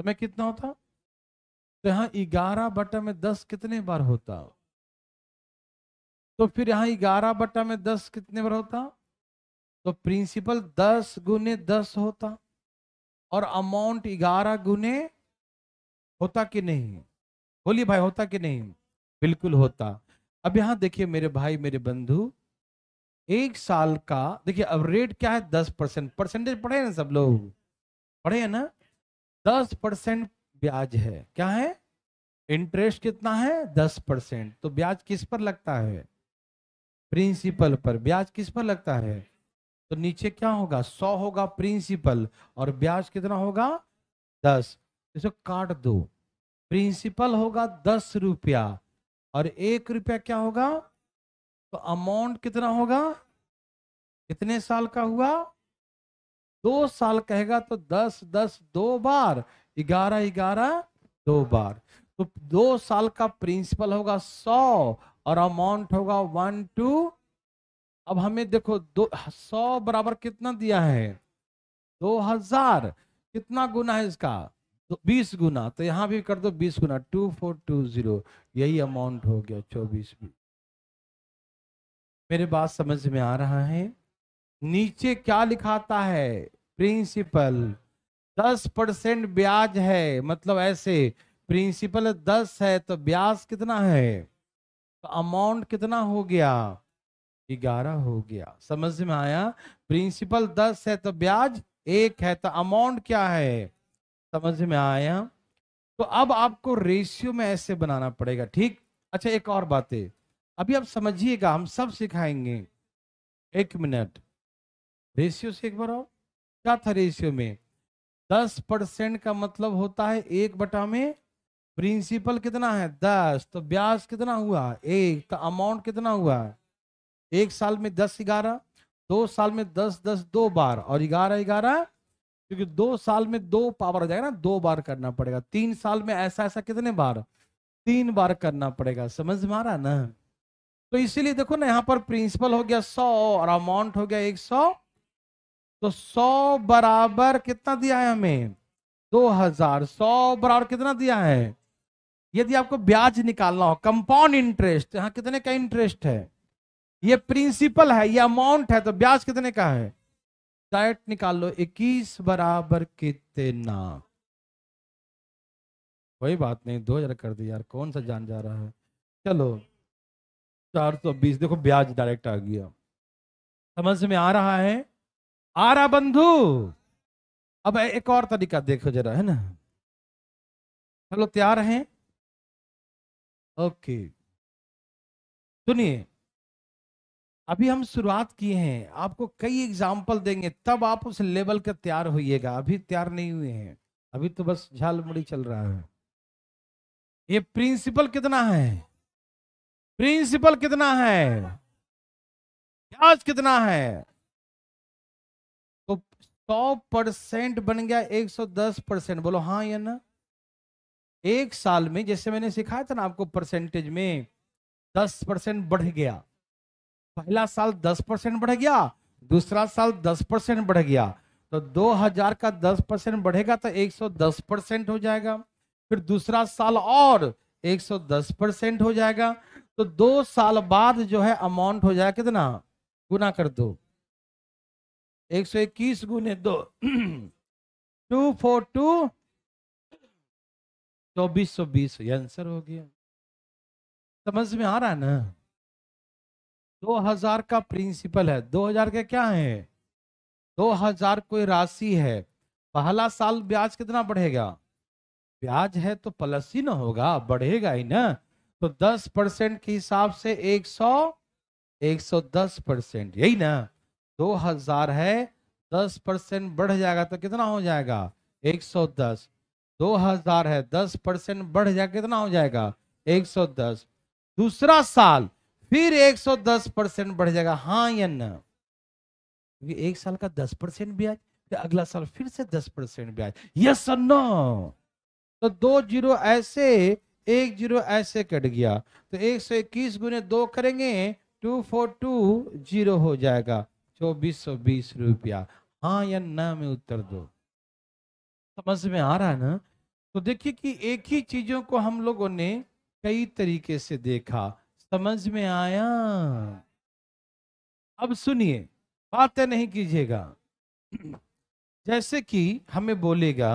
समय कितना होता तो यहाँ ग्यारह बटा में दस कितने बार होता तो फिर यहाँ ग्यारह बटा में दस कितने बार होता तो प्रिंसिपल दस गुने दस होता और अमाउंट ग्यारह गुने होता कि नहीं बोलिए भाई होता कि नहीं बिल्कुल होता अब यहां देखिए मेरे भाई मेरे बंधु एक साल का देखिए अब रेट क्या है दस परसेंट परसेंटेज पढ़े ना सब लोग पढ़े हैं ना दस परसेंट ब्याज है क्या है इंटरेस्ट कितना है दस परसेंट तो ब्याज किस पर लगता है प्रिंसिपल पर ब्याज किस पर लगता है तो नीचे क्या होगा सौ होगा प्रिंसिपल और ब्याज कितना होगा दस इसको काट दो प्रिंसिपल होगा दस रुपया और एक रुपया क्या होगा तो अमाउंट कितना होगा कितने साल का हुआ दो साल कहेगा तो दस दस दो बार ग्यारह ग्यारह दो बार तो दो साल का प्रिंसिपल होगा सौ और अमाउंट होगा वन टू अब हमें देखो दो सौ बराबर कितना दिया है दो हजार कितना गुना है इसका तो 20 गुना तो यहाँ भी कर दो 20 गुना 2420 यही अमाउंट हो गया 24 भी मेरे बात समझ में आ रहा है नीचे क्या लिखाता है प्रिंसिपल 10 परसेंट ब्याज है मतलब ऐसे प्रिंसिपल 10 है तो ब्याज कितना है तो अमाउंट कितना हो गया ग्यारह हो गया समझ में आया प्रिंसिपल 10 है तो ब्याज एक है तो अमाउंट क्या है समझ में आया तो अब आपको रेशियो में ऐसे बनाना पड़ेगा ठीक अच्छा एक और बात है अभी आप समझिएगा हम सब सिखाएंगे एक मिनट रेशियो से एक बार आओ क्या था रेशियो में दस परसेंट का मतलब होता है एक बटा में प्रिंसिपल कितना है दस तो ब्याज कितना हुआ एक तो अमाउंट कितना हुआ एक साल में दस ग्यारह दो साल में दस दस दो बार और ग्यारह ग्यारह क्योंकि दो साल में दो पावर हो जाएगा ना दो बार करना पड़ेगा तीन साल में ऐसा ऐसा कितने बार तीन बार करना पड़ेगा समझ में आ रहा ना तो इसीलिए देखो ना यहाँ पर प्रिंसिपल हो गया सौ और अमाउंट हो गया एक सौ तो सौ बराबर कितना दिया है हमें दो हजार सौ बराबर कितना दिया है यदि आपको ब्याज निकालना हो कंपाउंड इंटरेस्ट यहाँ कितने का इंटरेस्ट है ये प्रिंसिपल है ये अमाउंट है तो ब्याज कितने का है डायट निकाल लो इक्कीस बराबर कितना कोई बात नहीं दो हजार कर दी यार कौन सा जान जा रहा है चलो चार सौ बीस देखो ब्याज डायरेक्ट आ गया समझ में आ रहा है आ रहा बंधु अब एक और तरीका देखो जरा है ना चलो तैयार हैं ओके सुनिए अभी हम शुरुआत किए हैं आपको कई एग्जाम्पल देंगे तब आप उस लेवल का तैयार होइएगा अभी तैयार नहीं हुए हैं अभी तो बस झालमुड़ी चल रहा है ये प्रिंसिपल कितना है प्रिंसिपल कितना है ब्याज कितना है तो सौ परसेंट बन गया एक सौ दस परसेंट बोलो हाँ या ना एक साल में जैसे मैंने सिखाया था ना आपको परसेंटेज में दस परसेंट बढ़ गया पहला साल 10 परसेंट बढ़ गया दूसरा साल 10 परसेंट बढ़ गया तो 2000 का 10 परसेंट बढ़ेगा तो 110 परसेंट हो जाएगा फिर दूसरा साल और 110 परसेंट हो जाएगा तो दो साल बाद जो है अमाउंट हो जाएगा कितना गुना कर दो 121 गुने दो टू फोर टू चौबीस सौ बीस आंसर हो गया समझ में आ रहा है ना दो हजार का प्रिंसिपल है दो हजार का क्या है दो हजार कोई राशि है पहला साल ब्याज कितना बढ़ेगा ब्याज है तो प्लस ही ना होगा बढ़ेगा ही ना तो दस परसेंट के हिसाब से एक सौ एक सौ दस परसेंट यही ना दो हजार है दस परसेंट बढ़ जाएगा तो कितना हो जाएगा एक सौ दस दो हजार है दस परसेंट बढ़ जाएगा कितना हो जाएगा एक सौ दस दूसरा साल फिर 110 परसेंट बढ़ जाएगा हाँ या ना क्योंकि एक साल का 10 परसेंट ब्याज फिर अगला साल फिर से 10 परसेंट ब्याज यस और नो तो दो जीरो ऐसे एक जीरो ऐसे कट गया तो एक सौ इक्कीस गुने दो करेंगे टू फोर टू जीरो हो जाएगा चौबीस सौ बीस रुपया हाँ या न में उत्तर दो समझ में आ रहा है ना तो देखिए कि एक ही चीजों को हम लोगों ने कई तरीके से देखा समझ में आया अब सुनिए बातें नहीं कीजिएगा जैसे कि हमें बोलेगा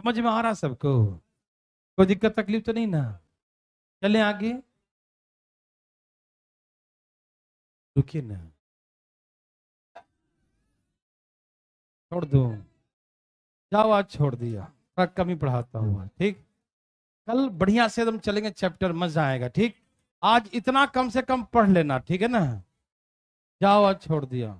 समझ में आ रहा सबको कोई दिक्कत तकलीफ तो नहीं ना चले आगे रुकिए ना छोड़ दो जाओ आज छोड़ दिया कमी पढ़ाता हूँ ठीक कल बढ़िया से हम चलेंगे चैप्टर मजा आएगा ठीक आज इतना कम से कम पढ़ लेना ठीक है ना जाओ आज छोड़ दिया